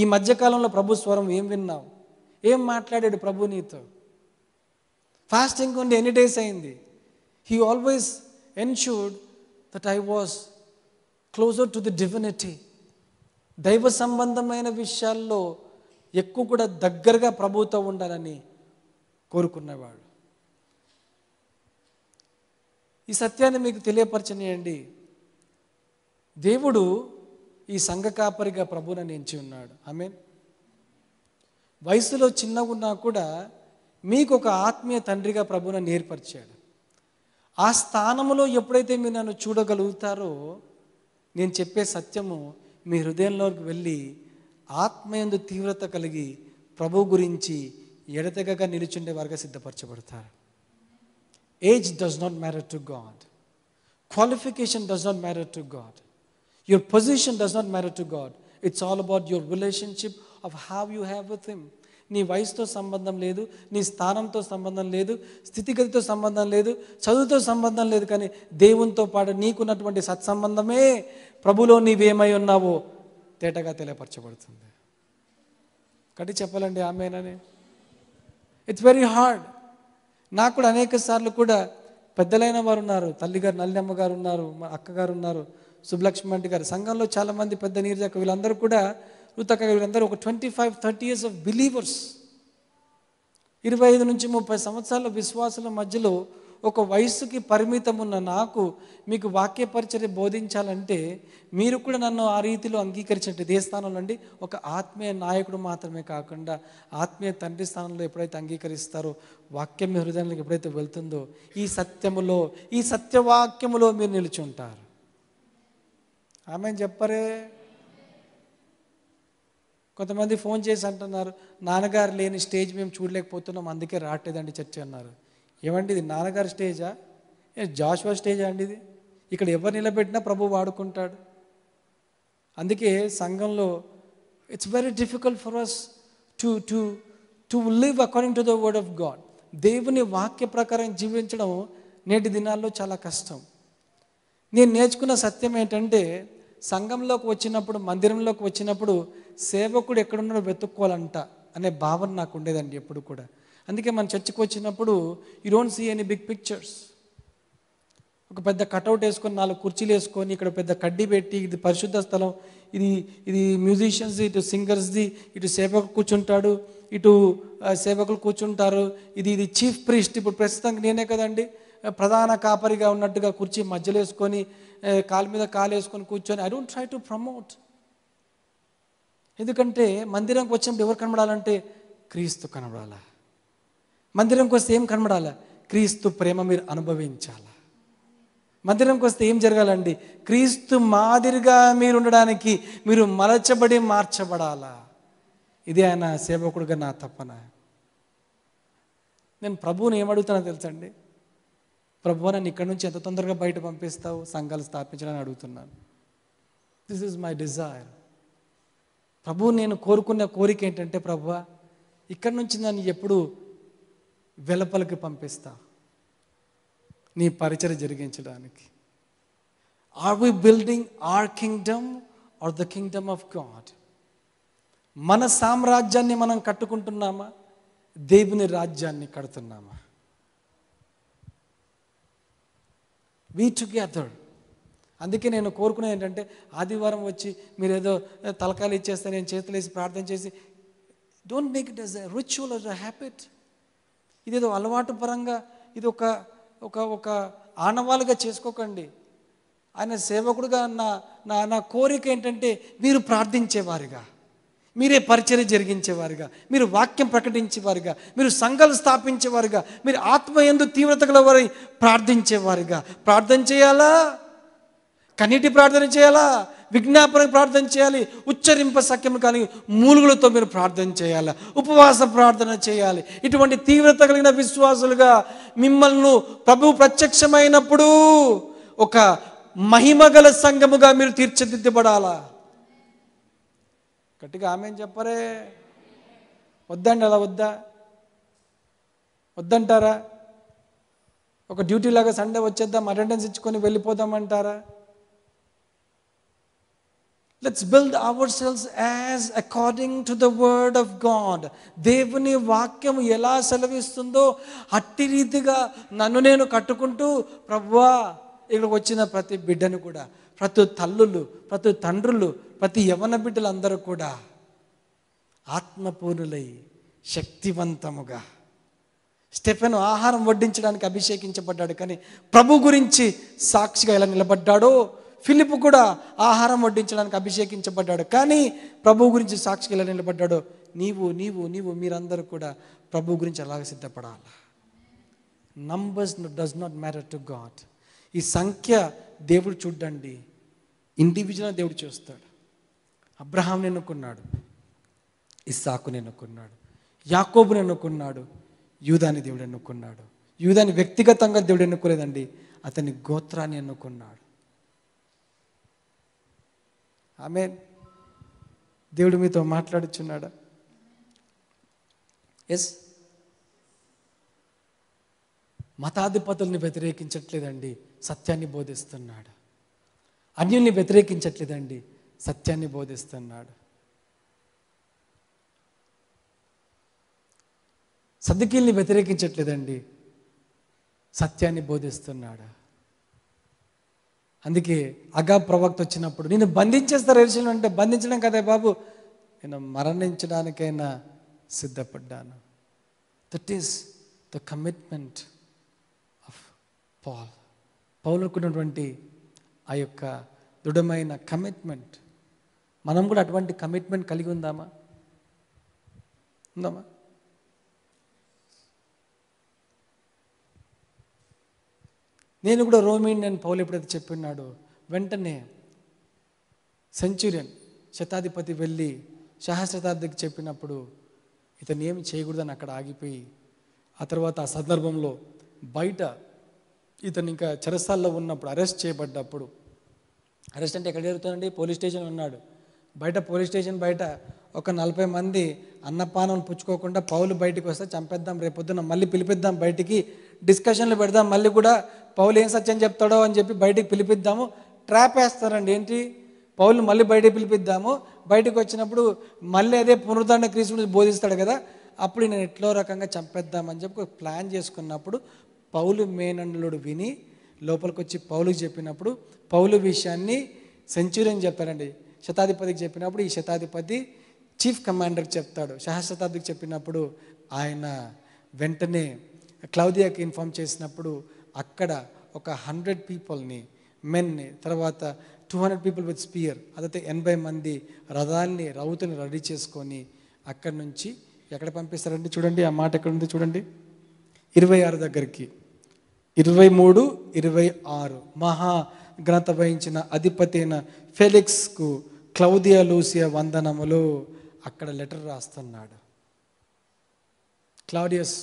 ఈ మధ్యకాలంలో ప్రభు స్వరం ఏం విన్నావు ఏం మాట్లాడాడు ప్రభు నీతో ఫాస్టింగ్ ఉండి ఎన్ని డేస్ అయింది he always ensured that I was closer to the divinity దైవ సంబంధమైన విషయాల్లో ఎక్కువ కూడా దగ్గరగా ప్రభుతో ఉండాలని కోరుకున్నవాడు ఈ సత్యాన్ని మీకు తెలియపరచనియండి దేవుడు ఈ సంఘ కాపరిగా ప్రభువుని ఎంచి ఉన్నాడు మీన్ వయసులో చిన్నగా ఉన్నా కూడా మీకు ఒక ఆత్మీయ తండ్రిగా ప్రభువుని ఏర్పరిచాడు ఆ స్థానంలో ఎప్పుడైతే మీరు నన్ను చూడగలుగుతారో నేను చెప్పే సత్యము మీ హృదయంలోకి వెళ్ళి ఆత్మయందు తీవ్రత కలిగి ప్రభు గురించి ఎడతెగగా నిలుచుండే వారుగా సిద్ధపరచబడతారు Age does not matter to God. Qualification does not matter to God. Your position does not matter to God. It's all about your relationship of how you have with Him. నీ వయసుతో సంబంధం లేదు నీ స్థానంతో సంబంధం లేదు స్థితిగతితో సంబంధం లేదు చదువుతో సంబంధం లేదు కానీ దేవునితో పాటు నీకున్నటువంటి సత్సంబంధమే ప్రభులో నీవేమై ఉన్నావో తేటగా తెలియపరచబడుతుంది కట్టి చెప్పాలండి ఆమెనని ఇట్స్ వెరీ హార్డ్ నాకు కూడా అనేక సార్లు కూడా పెద్దలైన వారు ఉన్నారు తల్లిగారు నల్లెమ్మ గారు ఉన్నారు మా అక్కగారు ఉన్నారు సుబ్బలక్ష్మి అంటే గారు సంఘంలో చాలామంది పెద్ద నీరుజాక వీళ్ళందరూ కూడా రుతక్క వీళ్ళందరూ ఒక twenty five thirty years of believers ఇరవై ఐదు నుంచి ముప్పై సంవత్సరాల విశ్వాసుల మధ్యలో ఒక వయస్సుకి పరిమితం ఉన్న నాకు మీకు వాక్యపరిచర్ బోధించాలంటే మీరు కూడా నన్ను ఆ రీతిలో అంగీకరించండి ఇదే స్థానంలో అండి ఒక ఆత్మీయ నాయకుడు మాత్రమే కాకుండా ఆత్మీయ తండ్రి స్థానంలో ఎప్పుడైతే అంగీకరిస్తారో వాక్యం మీ హృదయానికి ఎప్పుడైతే వెళ్తుందో ఈ సత్యములో ఈ సత్యవాక్యములో మీరు నిలుచుంటారు ఆమె చెప్పరే కొంతమంది ఫోన్ చేసి అంటున్నారు నాన్నగారు లేని స్టేజ్ మేము చూడలేకపోతున్నాం అందుకే రావట్లేదండి చర్చ అన్నారు ఏమండి ఇది నాన్నగారి స్టేజా జాషువా స్టేజా అండి ఇది ఇక్కడ ఎవరు నిలబెట్టినా ప్రభు వాడుకుంటాడు అందుకే సంఘంలో it's very difficult for us to to to live according to the word of God దేవుని వాక్య ప్రకారం జీవించడం నేటి దినాల్లో చాలా కష్టం నేను నేర్చుకున్న సత్యం ఏంటంటే సంఘంలోకి వచ్చినప్పుడు మందిరంలోకి వచ్చినప్పుడు సేవకుడు ఎక్కడున్నాడో వెతుక్కోవాలంట అనే భావన నాకు ఉండేదండి ఎప్పుడు కూడా అందుకే మన చర్చికి వచ్చినప్పుడు you don't see any big pictures ఒక పెద్ద కటౌట్ వేసుకొని నాలుగు కుర్చీలు వేసుకొని ఇక్కడ పెద్ద కడ్డీ పెట్టి ఇది పరిశుద్ధ స్థలం ఇది ఇది మ్యూజిషియన్స్ ఇటు సింగర్స్ది ఇటు సేవకులు కూర్చుంటాడు ఇటు సేవకులు కూర్చుంటారు ఇది ఇది చీఫ్ ప్రీస్ట్ ఇప్పుడు ప్రస్తుతానికి నేనే కదండి ప్రధాన కాపరిగా ఉన్నట్టుగా కుర్చీ మధ్యలో వేసుకొని కాలు మీద కాలు వేసుకొని కూర్చొని I don't try to promote ఎందుకంటే మందిరంకి వచ్చినప్పుడు ఎవరు కనబడాలంటే క్రీస్తు కనబడాలా మందిరం కోసం ఏం కనబడాలా క్రీస్తు ప్రేమ మీరు అనుభవించాలా మందిరం కోస్తే ఏం జరగాలండి క్రీస్తు మాదిరిగా మీరు ఉండడానికి మీరు మలచబడి మార్చబడాలా ఇది ఆయన సేవకుడుగా నా తప్పన నేను ప్రభువుని ఏమడుగుతానో తెలుసండి ప్రభు నన్ను ఇక్కడి నుంచి ఎంత తొందరగా బయట పంపిస్తావు సంఘాలు స్థాపించాలని అడుగుతున్నాను దిస్ ఈజ్ మై డిజైర్ ప్రభు నేను కోరుకున్న కోరిక ఏంటంటే ప్రభు ఇక్కడి నుంచి నన్ను ఎప్పుడు వెలపలకి పంపిస్తా నీ పరిచయం జరిగించడానికి are we building our kingdom or the kingdom of God మన సామ్రాజ్యాన్ని మనం కట్టుకుంటున్నామా దేవుని రాజ్యాన్ని కడుతున్నామా వీ టుగెదర్ అందుకే నేను కోరుకునే ఏంటంటే ఆదివారం వచ్చి మీరు ఏదో తలకాయలు ఇచ్చేస్తే నేను చేతులు వేసి ప్రార్థన చేసి don't make it as a ritual as a habit ఇదేదో అలవాటు పరంగా ఇది ఒక ఒక ఒక ఆనవాలుగా చేసుకోకండి ఆయన సేవకుడుగా నా నా నా కోరిక ఏంటంటే మీరు ప్రార్థించేవారుగా మీరే పరిచయం జరిగించేవారుగా మీరు వాక్యం ప్రకటించేవారుగా మీరు సంఘాలు స్థాపించేవారుగా మీరు ఆత్మ ఎందు తీవ్రత వారి ప్రార్థించేవారుగా ప్రార్థన చేయాలా కన్నీటి ప్రార్థన చేయాలా విజ్ఞాపనకు ప్రార్థన చేయాలి ఉచ్చరింప సఖ్యం కలిగి మూలుగులతో మీరు ప్రార్థన చేయాలి ఉపవాస ప్రార్థన చేయాలి ఇటువంటి తీవ్రత కలిగిన విశ్వాసులుగా మిమ్మల్ని ప్రభు ప్రత్యక్షమైనప్పుడు ఒక మహిమగల సంఘముగా మీరు తీర్చిదిద్దబడాలా గట్టిగా ఆమె చెప్పరే వద్దండి అలా వద్దా వద్దంటారా ఒక డ్యూటీలాగా సండే వచ్చేద్దాం అటెండెన్స్ ఇచ్చుకొని వెళ్ళిపోదామంటారా let's build our cells as according to the word of God దేవుని వాక్యం ఎలా సెలవిస్తుందో అట్టి రీతిగా నన్ను నేను కట్టుకుంటూ ప్రవ్వా ఇక్కడ వచ్చిన ప్రతి బిడ్డను కూడా ప్రతి తల్లులు ప్రతి తండ్రులు ప్రతి యవన బిడ్డలందరూ కూడా ఆత్మపూర్ణులై శక్తివంతముగా స్టెఫెన్ ఆహారం వడ్డించడానికి అభిషేకించబడ్డాడు కానీ ప్రభు గురించి సాక్షిగా ఎలా నిలబడ్డాడో ఫిలిప్ కూడా ఆహారం వడ్డించడానికి అభిషేకించబడ్డాడు కానీ ప్రభు గురించి సాక్షిగా నిలబడ్డాడు నీవు నీవు నీవు మీరందరూ కూడా ప్రభు గురించి అలాగ సిద్ధపడాలి numbers does not matter to God ఈ సంఖ్య దేవుడు చూడండి ఇండివిజువల్ దేవుడు చూస్తాడు అబ్రహాం ఎన్నుకున్నాడు ఇస్సాకుని ఎన్నుకున్నాడు యాకోబుని ఎన్నుకున్నాడు యూదాని దేవుడు ఎన్నుకున్నాడు యూదాని వ్యక్తిగతంగా దేవుడు ఎన్నుకోలేదండి అతని గోత్రాన్ని ఎన్నుకున్నాడు ఆమె దేవుడు మీతో మాట్లాడుచున్నాడా ఎస్ మతాధిపతుల్ని వ్యతిరేకించట్లేదండి సత్యాన్ని బోధిస్తున్నాడు అన్యుల్ని వ్యతిరేకించట్లేదండి సత్యాన్ని బోధిస్తున్నాడు సద్దుకీల్ని వ్యతిరేకించట్లేదండి సత్యాన్ని బోధిస్తున్నాడా అందుకే అగా ప్రవక్త వచ్చినప్పుడు నేను బంధించేస్తారు ఎరుసలం అంటే బంధించడం కదే బాబు నేను మరణించడానికైనా సిద్ధపడ్డాను that is the commitment of Paul పౌలుకున్నటువంటి ఆ యొక్క దృఢమైన కమిట్మెంట్ మనం కూడా అటువంటి కమిట్మెంట్ కలిగి ఉందామా ఉందామా నేను కూడా రోమిన్ అని పౌలు ఎప్పుడైతే చెప్పినాడు వెంటనే సెంచురియన్ శతాధిపతి వెళ్ళి సహస్రతాబ్దికి చెప్పినప్పుడు ఇతను ఏమి చేయకూడదని అక్కడ ఆగిపోయి ఆ తర్వాత ఆ సందర్భంలో బయట ఇతను ఇంకా చెరసాల్లో ఉన్నప్పుడు అరెస్ట్ చేయబడ్డప్పుడు అరెస్ట్ అంటే ఎక్కడ జరుగుతుందండి పోలీస్ స్టేషన్ ఉన్నాడు బయట పోలీస్ స్టేషన్ బయట ఒక నలభై మంది అన్నపానం పుచ్చుకోకుండా పౌలు బయటకు వస్తే చంపేద్దాం రేపొద్దున మళ్ళీ పిలిపిద్దాం బయటికి డిస్కషన్లు పెడదాం మళ్ళీ కూడా పౌలు ఏం సత్యం చెప్తాడో అని చెప్పి బయటికి పిలిపిద్దాము ట్రాప్ వేస్తారండి ఏంటి పౌలు మళ్ళీ బయటికి పిలిపిద్దాము బయటకు వచ్చినప్పుడు మళ్ళీ అదే పునరుద్ధరణ క్రీస్తుని బోధిస్తాడు కదా అప్పుడు నేను ఎట్లో రకంగా చంపేద్దామని చెప్పి ప్లాన్ చేసుకున్నప్పుడు పౌలు మేనల్లుడు విని లోపలికి వచ్చి పౌలుకి చెప్పినప్పుడు పౌలు విషయాన్ని సెంచురీ చెప్పారండి శతాధిపతికి చెప్పినప్పుడు ఈ శతాధిపతి చీఫ్ కమాండర్కి చెప్తాడు సహస్రతాబ్దికి చెప్పినప్పుడు ఆయన వెంటనే క్లౌదియాకి ఇన్ఫామ్ చేసినప్పుడు అక్కడ ఒక హండ్రెడ్ పీపుల్ని మెన్ని తర్వాత two hundred people with spear అదైతే ఎనభై మంది రథాన్ని రౌతుని రెడీ చేసుకొని అక్కడి నుంచి ఎక్కడ పంపిస్తారండి చూడండి ఆ మాట ఎక్కడ ఉంది చూడండి ఇరవై ఆరు దగ్గరికి ఇరవై మూడు ఇరవై ఆరు మహా ఘనత వహించిన అధిపతి అయిన ఫెలిక్స్కు క్లౌదియా లూసియా వందనములు అక్కడ లెటర్ రాస్తున్నాడు క్లౌడియస్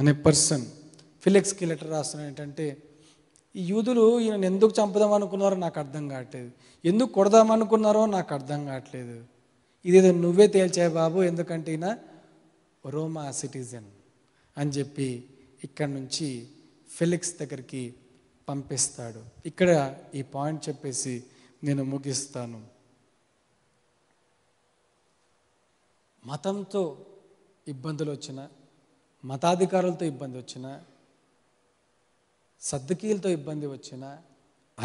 అనే పర్సన్ ఫిలిక్స్కి లెటర్ రాస్తున్నాడు ఏంటంటే ఈ యూదులు ఈయనను ఎందుకు చంపుదాం అనుకున్నారో నాకు అర్థం కావట్లేదు ఎందుకు కొడదాం అనుకున్నారో నాకు అర్థం కావట్లేదు ఇదేదో నువ్వే తేల్చాయి బాబు ఎందుకంటే ఈయన రోమా సిటిజన్ అని చెప్పి ఇక్కడ నుంచి ఫిలిక్స్ దగ్గరికి పంపిస్తాడు ఇక్కడ ఈ పాయింట్ చెప్పేసి నేను ముగిస్తాను మతంతో ఇబ్బందులు వచ్చిన మతాధికారులతో ఇబ్బంది వచ్చినా సద్దకీలతో ఇబ్బంది వచ్చినా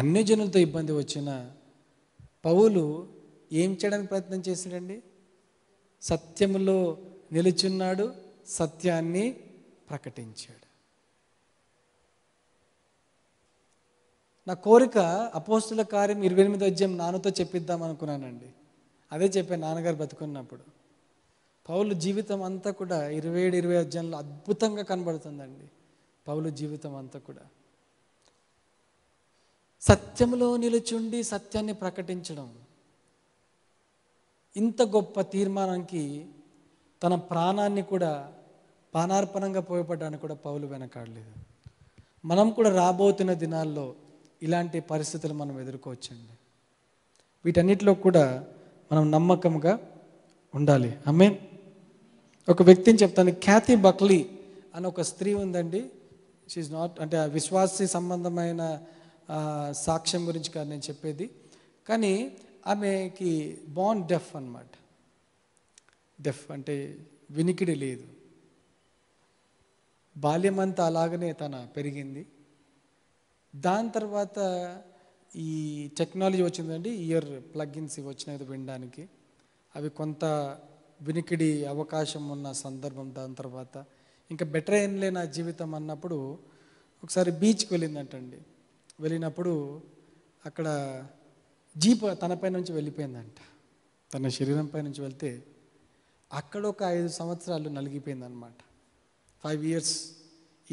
అన్యజనులతో ఇబ్బంది వచ్చినా పౌలు ఏం చేయడానికి ప్రయత్నం చేశాడండి సత్యములో నిలుచున్నాడు సత్యాన్ని ప్రకటించాడు నా కోరిక అపోస్తుల కార్యం ఇరవై ఎనిమిది అధ్యాయం నాన్నతో చెప్పిద్దాం అనుకున్నానండి అదే చెప్పాను నాన్నగారు బతుకున్నప్పుడు పౌలు జీవితం అంతా కూడా ఇరవై ఏడు ఇరవై అధ్యాయంలో అద్భుతంగా కనబడుతుందండి పౌలు జీవితం అంతా కూడా సత్యంలో నిలుచుండి సత్యాన్ని ప్రకటించడం ఇంత గొప్ప తీర్మానానికి తన ప్రాణాన్ని కూడా పానార్పణంగా పోయబడ్డానికి కూడా పౌలు వెనకాడలేదు మనం కూడా రాబోతున్న దినాల్లో ఇలాంటి పరిస్థితులు మనం ఎదుర్కోవచ్చండి వీటన్నిటిలో కూడా మనం నమ్మకంగా ఉండాలి ఆమె ఒక వ్యక్తిని చెప్తాను ఖ్యాతి బక్లీ అని ఒక స్త్రీ ఉందండి షీఈ్ నాట్ అంటే విశ్వాసి సంబంధమైన సాక్ష్యం గురించి కాదు నేను చెప్పేది కానీ ఆమెకి బాండ్ డెఫ్ అనమాట డెఫ్ అంటే వినికిడి లేదు బాల్యం అంతా అలాగనే తన పెరిగింది దాని తర్వాత ఈ టెక్నాలజీ వచ్చిందండి ఇయర్ ప్లగ్గిన్స్ ఇవి వచ్చినాయి వినడానికి అవి కొంత వినికిడి అవకాశం ఉన్న సందర్భం దాని తర్వాత ఇంకా బెటర్ ఏం లేని నా జీవితం అన్నప్పుడు ఒకసారి బీచ్కి వెళ్ళిందంటండి వెళ్ళినప్పుడు అక్కడ జీప్ తనపై నుంచి వెళ్ళిపోయిందంట తన శరీరంపై నుంచి వెళ్తే అక్కడ ఒక ఐదు సంవత్సరాలు నలిగిపోయిందనమాట ఫైవ్ ఇయర్స్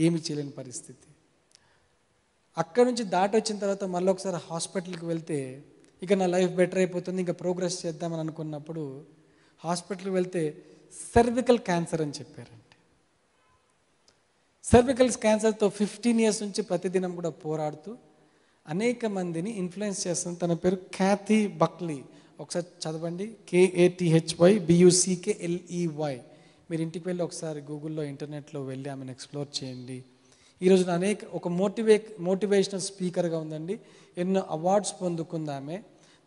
ఏమి చేయలేని పరిస్థితి అక్కడ నుంచి దాటి వచ్చిన తర్వాత మళ్ళీ ఒకసారి హాస్పిటల్కి వెళ్తే ఇక నా లైఫ్ బెటర్ అయిపోతుంది ఇంకా ప్రోగ్రెస్ చేద్దామని అనుకున్నప్పుడు హాస్పిటల్కి వెళ్తే సర్వికల్ క్యాన్సర్ అని చెప్పారండి సర్వికల్ క్యాన్సర్తో ఫిఫ్టీన్ ఇయర్స్ నుంచి ప్రతిదినం కూడా పోరాడుతూ అనేక మందిని ఇన్ఫ్లుయెన్స్ చేస్తుంది తన పేరు క్యాథీ బక్లీ ఒకసారి చదవండి కేఏటిహెచ్వై ఎల్ఈవై e మీరు ఇంటికి వెళ్ళి ఒకసారి గూగుల్లో ఇంటర్నెట్లో వెళ్ళి ఆమెను ఎక్స్ప్లోర్ చేయండి ఈరోజు అనేక ఒక మోటివే మోటివేషనల్ స్పీకర్గా ఉందండి ఎన్నో అవార్డ్స్ పొందుకుందామే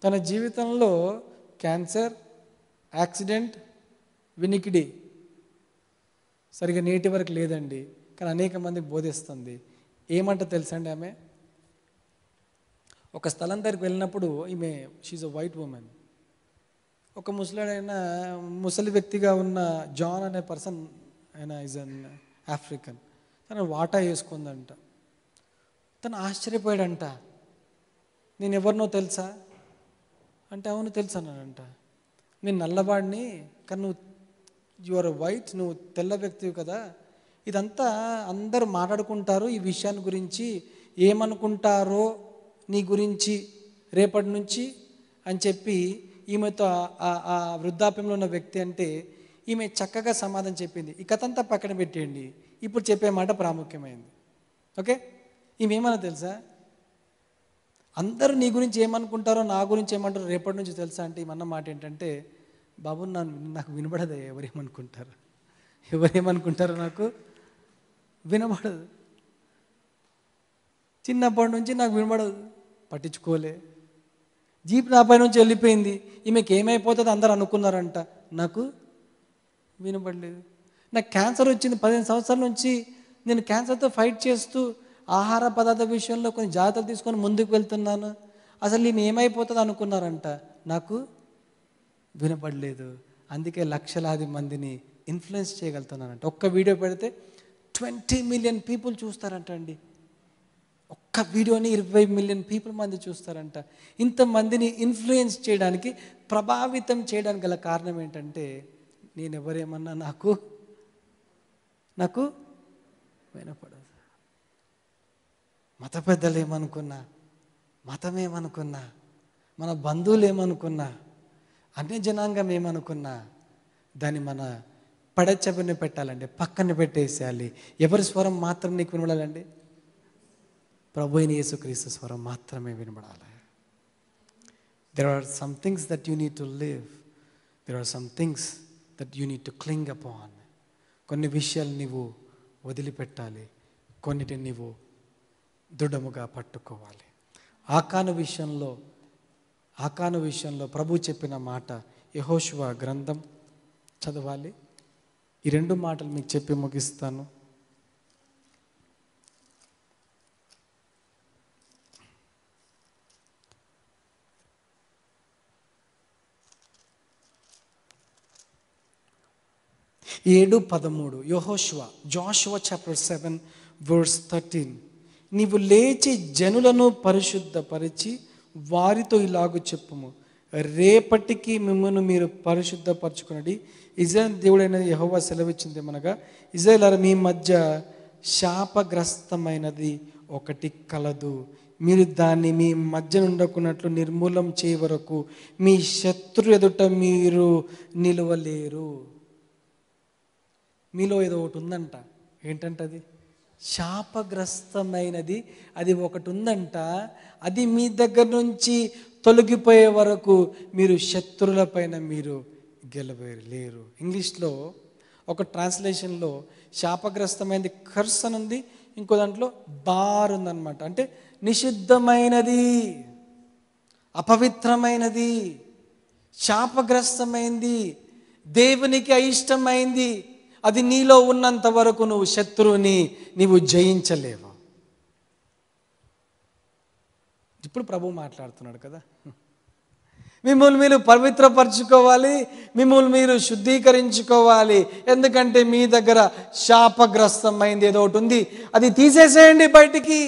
తన జీవితంలో క్యాన్సర్ యాక్సిడెంట్ వినికిడి సరిగా నేటి వరకు లేదండి కానీ అనేక మందికి బోధిస్తుంది ఏమంట తెలుసండి ఆమె ఒక స్థలం దగ్గరికి వెళ్ళినప్పుడు ఈమె షీజ్ అ వైట్ ఉమెన్ ఒక ముసలిడైన ముసలి వ్యక్తిగా ఉన్న జాన్ అనే పర్సన్ ఆయన ఈజ్ అన్ ఆఫ్రికన్ తను వాటా వేసుకుందంట తను ఆశ్చర్యపోయాడంట నేను ఎవరినో తెలుసా అంటే అవును తెలుసానంట నేను నల్లవాడిని కానీ నువ్వు యువర్ వైట్ నువ్వు తెల్ల వ్యక్తివి కదా ఇదంతా అందరు మాట్లాడుకుంటారు ఈ విషయాన్ని గురించి ఏమనుకుంటారో నీ గురించి రేపటి నుంచి అని చెప్పి ఈమెతో ఆ వృద్ధాప్యంలో ఉన్న వ్యక్తి అంటే ఈమె చక్కగా సమాధానం చెప్పింది ఈ కథంతా పక్కన పెట్టేయండి ఇప్పుడు చెప్పే మాట ప్రాముఖ్యమైంది ఓకే ఈమె ఏమన్నా తెలుసా అందరూ నీ గురించి ఏమనుకుంటారో నా గురించి ఏమంటారో రేపటి నుంచి తెలుసా అంటే ఈమె మాట ఏంటంటే బాబు నన్ను నాకు వినబడదు ఎవరేమనుకుంటారు ఏమనుకుంటారు నాకు వినబడదు చిన్నప్పటి నుంచి నాకు వినబడదు పట్టించుకోలే జీప్ నాపై నుంచి వెళ్ళిపోయింది ఈమెకి ఏమైపోతుంది అందరు అనుకున్నారంట నాకు వినబడలేదు నాకు క్యాన్సర్ వచ్చింది పదిహేను సంవత్సరాల నుంచి నేను క్యాన్సర్తో ఫైట్ చేస్తూ ఆహార పదార్థ విషయంలో కొన్ని జాగ్రత్తలు తీసుకొని ముందుకు వెళ్తున్నాను అసలు నేను ఏమైపోతుంది అనుకున్నారంట నాకు వినపడలేదు అందుకే లక్షలాది మందిని ఇన్ఫ్లుయెన్స్ చేయగలుగుతున్నానంట ఒక్క వీడియో పెడితే ట్వంటీ మిలియన్ పీపుల్ చూస్తారంట అండి వీడియోని ఇరవై మిలియన్ పీపుల్ మంది చూస్తారంట ఇంతమందిని ఇన్ఫ్లుయెన్స్ చేయడానికి ప్రభావితం చేయడానికి గల కారణం ఏంటంటే నేను ఎవరేమన్నా నాకు నాకు వినపడదు మత పెద్దలు ఏమనుకున్నా మతం ఏమనుకున్నా మన బంధువులు ఏమనుకున్నా అన్య జనాంగం ఏమనుకున్నా దాన్ని మన పడచెబిన పెట్టాలండి పక్కన పెట్టేసేయాలి ఎవరి స్వరం మాత్రం నీకు వినబడాలండి ప్రభు అయిన యేసుక్రీస్తు స్వరం మాత్రమే వినబడాలి there are some things that you need to live there are some things that you need to cling upon కొన్ని విషయాలు నీవు వదిలిపెట్టాలి కొన్నిటిని నీవు దృఢముగా పట్టుకోవాలి ఆకాను విషయంలో ఆకాను విషయంలో ప్రభు చెప్పిన మాట యహోశివ గ్రంథం చదవాలి ఈ రెండు మాటలు మీకు చెప్పి ముగిస్తాను ఏడు పదమూడు యహోష్వ Joshua chapter seven verse thirteen నీవు లేచి జనులను పరిశుద్ధపరిచి వారితో ఇలాగు చెప్పుము రేపటికి మిమ్మల్ని మీరు పరిశుద్ధపరచుకున్నది ఇజ్రాయల్ దేవుడైన యహోవా సెలవిచ్చింది మనగా ఇజ్రాయల్ మీ మధ్య శాపగ్రస్తమైనది ఒకటి కలదు మీరు దాన్ని మీ మధ్య ఉండకున్నట్లు నిర్మూలం చేయ వరకు మీ శత్రు ఎదుట మీరు నిలవలేరు మీలో ఏదో ఒకటి ఉందంట ఏంటంటే అది శాపగ్రస్తమైనది అది ఒకటి ఉందంట అది మీ దగ్గర నుంచి తొలగిపోయే వరకు మీరు శత్రుల పైన మీరు గెలవేరు లేరు ఇంగ్లీష్లో ఒక ట్రాన్స్లేషన్లో శాపగ్రస్తమైనది కర్స్ అని ఉంది ఇంకో దాంట్లో బార్ ఉందన్నమాట అంటే నిషిద్ధమైనది అపవిత్రమైనది శాపగ్రస్తమైంది దేవునికి అయిష్టమైంది అది నీలో ఉన్నంత వరకు నువ్వు శత్రువుని నీవు జయించలేవు ఇప్పుడు ప్రభు మాట్లాడుతున్నాడు కదా మిమ్మల్ని మీరు పవిత్రపరచుకోవాలి మిమ్మల్ని మీరు శుద్ధీకరించుకోవాలి ఎందుకంటే మీ దగ్గర శాపగ్రస్తమైంది ఏదో ఒకటి ఉంది అది తీసేసేయండి బయటికి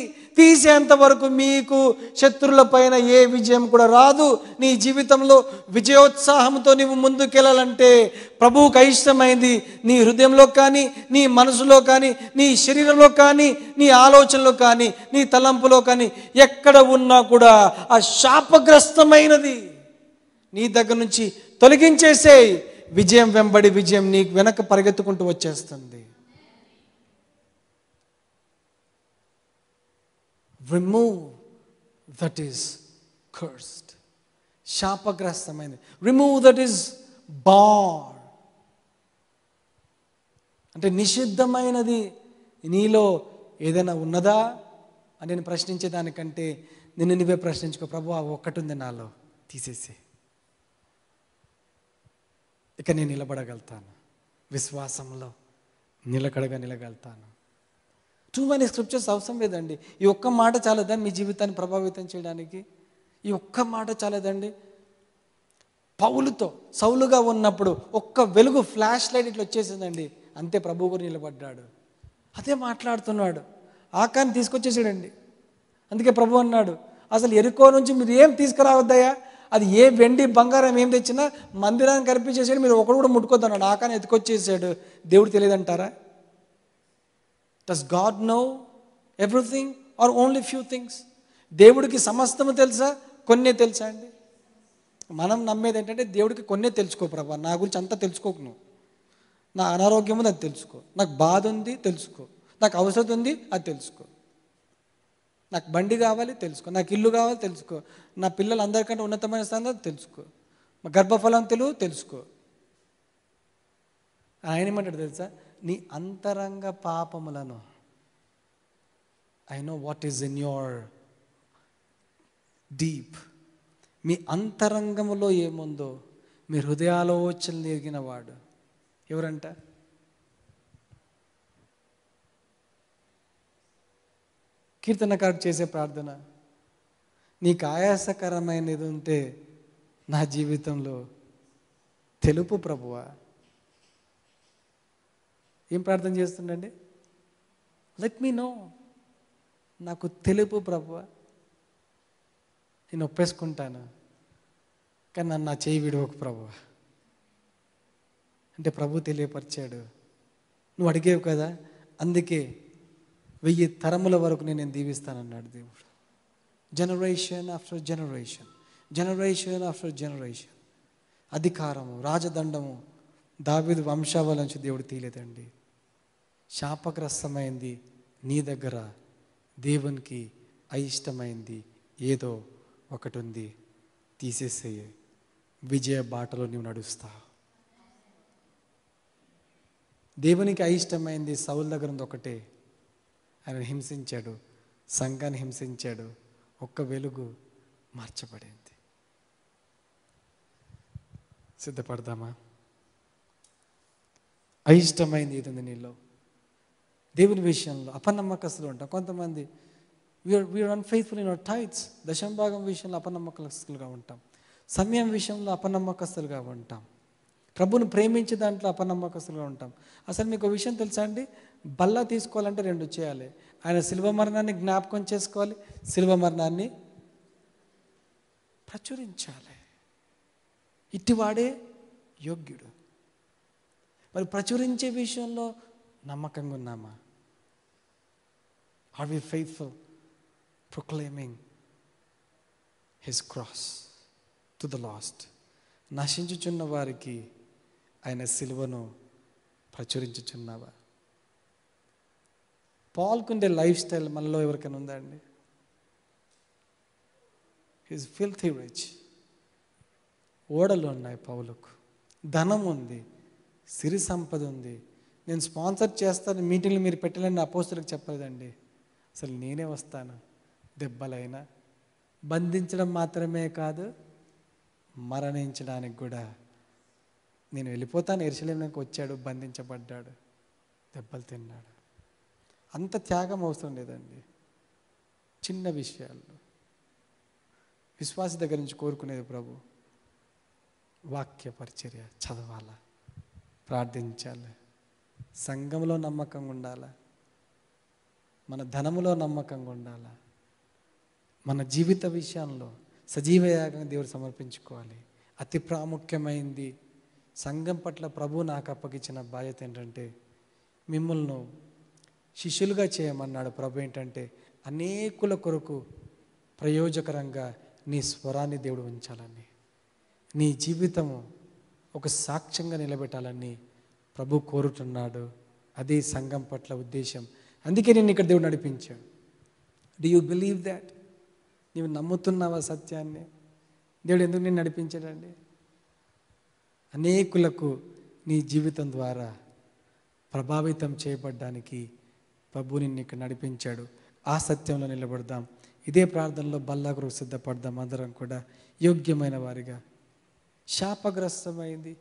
తీసేంత వరకు మీకు శత్రుల పైన ఏ విజయం కూడా రాదు నీ జీవితంలో విజయోత్సాహంతో నీవు ముందుకెళ్ళాలంటే ప్రభువుకు కైష్టమైంది నీ హృదయంలో కానీ నీ మనసులో కానీ నీ శరీరంలో కానీ నీ ఆలోచనలో కానీ నీ తలంపులో కానీ ఎక్కడ ఉన్నా కూడా ఆ శాపగ్రస్తమైనది నీ దగ్గర నుంచి తొలగించేసే విజయం వెంబడి విజయం నీకు వెనక పరిగెత్తుకుంటూ వచ్చేస్తుంది రిమూవ్ దట్ ఈస్ కర్స్డ్ శాపగ్రస్తమైనది రిమూవ్ దట్ ఈస్ బాడ్ అంటే నిషిద్ధమైనది నీలో ఏదైనా ఉన్నదా అని నేను ప్రశ్నించేదానికంటే నిన్ను నువ్వే ప్రశ్నించుకో ప్రభు ఒక్కటి ఉంది నాలో తీసేసి ఇక నేను నిలబడగలుగుతాను విశ్వాసంలో నిలకడగా నిలగలుగుతాను టూ మెనీ స్క్రిప్చర్స్ అవసరం లేదండి ఈ ఒక్క మాట చాలదండి మీ జీవితాన్ని ప్రభావితం చేయడానికి ఈ ఒక్క మాట చాలదండి పౌలుతో సౌలుగా ఉన్నప్పుడు ఒక్క వెలుగు ఫ్లాష్ లైట్ ఇట్లా వచ్చేసిందండి అంతే ప్రభు కూడా నిలబడ్డాడు అదే మాట్లాడుతున్నాడు ఆకాన్ని తీసుకొచ్చేసాడండి అందుకే ప్రభు అన్నాడు అసలు ఎరుకో నుంచి మీరు ఏం తీసుకురావద్దయా అది ఏ వెండి బంగారం ఏం తెచ్చినా మందిరాన్ని కనిపించేసాడు మీరు ఒకడు కూడా ముట్టుకోద్దన్నాడు ఆకాన్ని ఎత్తుకొచ్చేసాడు దేవుడు తెలియదంటారా does God know everything or only few things దేవుడికి సమస్తము తెలుసా కొన్నే తెలుసా అండి మనం నమ్మేది ఏంటంటే దేవుడికి కొన్నే తెలుసుకో ప్రభా నా గురించి అంతా తెలుసుకోకు నువ్వు నా అనారోగ్యం ఉంది అది తెలుసుకో నాకు బాధ ఉంది తెలుసుకో నాకు అవసరం ఉంది అది తెలుసుకో నాకు బండి కావాలి తెలుసుకో నాకు ఇల్లు కావాలి తెలుసుకో నా పిల్లలు అందరికంటే ఉన్నతమైన స్థానం తెలుసుకో మా గర్భఫలం తెలుగు తెలుసుకో ఆయన ఏమంటాడు తెలుసా నీ అంతరంగ పాపములను I know what is in your deep మీ అంతరంగములో ఏముందో మీ హృదయాలోచనలు ఎరిగిన వాడు ఎవరంట కీర్తనకారుడు చేసే ప్రార్థన నీకు ఆయాసకరమైనది ఉంటే నా జీవితంలో తెలుపు ప్రభువా ఏం ప్రార్థన చేస్తుండండి లెట్ మీ నో నాకు తెలుపు ప్రభు నేను ఒప్పేసుకుంటాను కానీ నన్ను నా చేయి విడవకు ప్రభు అంటే ప్రభు తెలియపరిచాడు నువ్వు అడిగేవు కదా అందుకే వెయ్యి తరముల వరకు నేను దీవిస్తానన్నాడు దేవుడు generation after generation generation after generation అధికారము రాజదండము దావిదు వంశావళి నుంచి దేవుడు తీయలేదండి శాపగ్రస్తమైంది నీ దగ్గర దేవునికి అయిష్టమైంది ఏదో ఒకటి ఉంది తీసేసేయ విజయ బాటలో నువ్వు నడుస్తా దేవునికి అయిష్టమైంది సౌల్ దగ్గర ఉంది ఒకటే ఆయన హింసించాడు సంఘాన్ని హింసించాడు ఒక్క వెలుగు మార్చబడింది సిద్ధపడదామా అయిష్టమైంది ఇది ఉంది నీలో దేవుని విషయంలో అపనమ్మకస్తులు ఉంటాం కొంతమంది we are we are unfaithful in our tithes దశంభాగం విషయంలో అపనమ్మకస్తులుగా ఉంటాం సమయం విషయంలో అపనమ్మకస్తులుగా ఉంటాం ప్రభును ప్రేమించే దాంట్లో అపనమ్మకస్తులుగా ఉంటాం అసలు మీకు విషయం తెలుసా అండి బల్లా తీసుకోవాలంటే రెండు చేయాలి ఆయన శిల్వ మరణాన్ని జ్ఞాపకం చేసుకోవాలి శిల్వ మరణాన్ని ప్రచురించాలి ఇటువాడే యోగ్యుడు మరి ప్రచురించే విషయంలో నమ్మకంగా ఉన్నామా are we faithful proclaiming his cross to the lost నశించుచున్న వారికి ఆయన సిలువను ప్రచురించుచున్నావా పాల్కుండే లైఫ్ స్టైల్ మనలో ఎవరికైనా ఉందా అండి ఈజ్ ఫిల్తీ రిచ్ ఓడలు ఉన్నాయి పౌలకు ధనం ఉంది సిరి సంపద ఉంది నేను స్పాన్సర్ చేస్తాను మీటింగ్లు మీరు పెట్టాలని అపోస్తులకు చెప్పలేదండి అసలు నేనే వస్తాను దెబ్బలైనా బంధించడం మాత్రమే కాదు మరణించడానికి కూడా నేను వెళ్ళిపోతాను ఎరుసలేంలోకి వచ్చాడు బంధించబడ్డాడు దెబ్బలు తిన్నాడు అంత త్యాగం అవసరం లేదండి చిన్న విషయాలు విశ్వాస దగ్గర నుంచి కోరుకునేది ప్రభు వాక్య పరిచర్య చదవాలా ప్రార్థించాలి సంఘంలో నమ్మకంగా ఉండాలా మన ధనములో నమ్మకంగా ఉండాలా మన జీవిత విషయంలో సజీవ యాగంగా దేవుడు సమర్పించుకోవాలి అతి ప్రాముఖ్యమైంది సంఘం పట్ల ప్రభు నాకు అప్పగించిన బాధ్యత ఏంటంటే మిమ్మల్ని శిష్యులుగా చేయమన్నాడు ప్రభు ఏంటంటే అనేకుల కొరకు ప్రయోజకరంగా నీ స్వరాన్ని దేవుడు ఉంచాలని నీ జీవితము ఒక సాక్ష్యంగా నిలబెట్టాలని ప్రభు కోరుతున్నాడు అది సంఘం పట్ల ఉద్దేశం అందుకే నేను ఇక్కడ దేవుడు నడిపించాడు డి యూ బిలీవ్ దాట్ నీవు నమ్ముతున్నావా సత్యాన్ని దేవుడు ఎందుకు నేను నడిపించాడండి అనేకులకు నీ జీవితం ద్వారా ప్రభావితం చేయబడ్డానికి ప్రభు నిన్ను ఇక్కడ నడిపించాడు ఆ సత్యంలో నిలబడదాం ఇదే ప్రార్థనలో బల్లాగురు సిద్ధపడదాం అందరం కూడా యోగ్యమైన వారిగా శాపగ్రస్తమైంది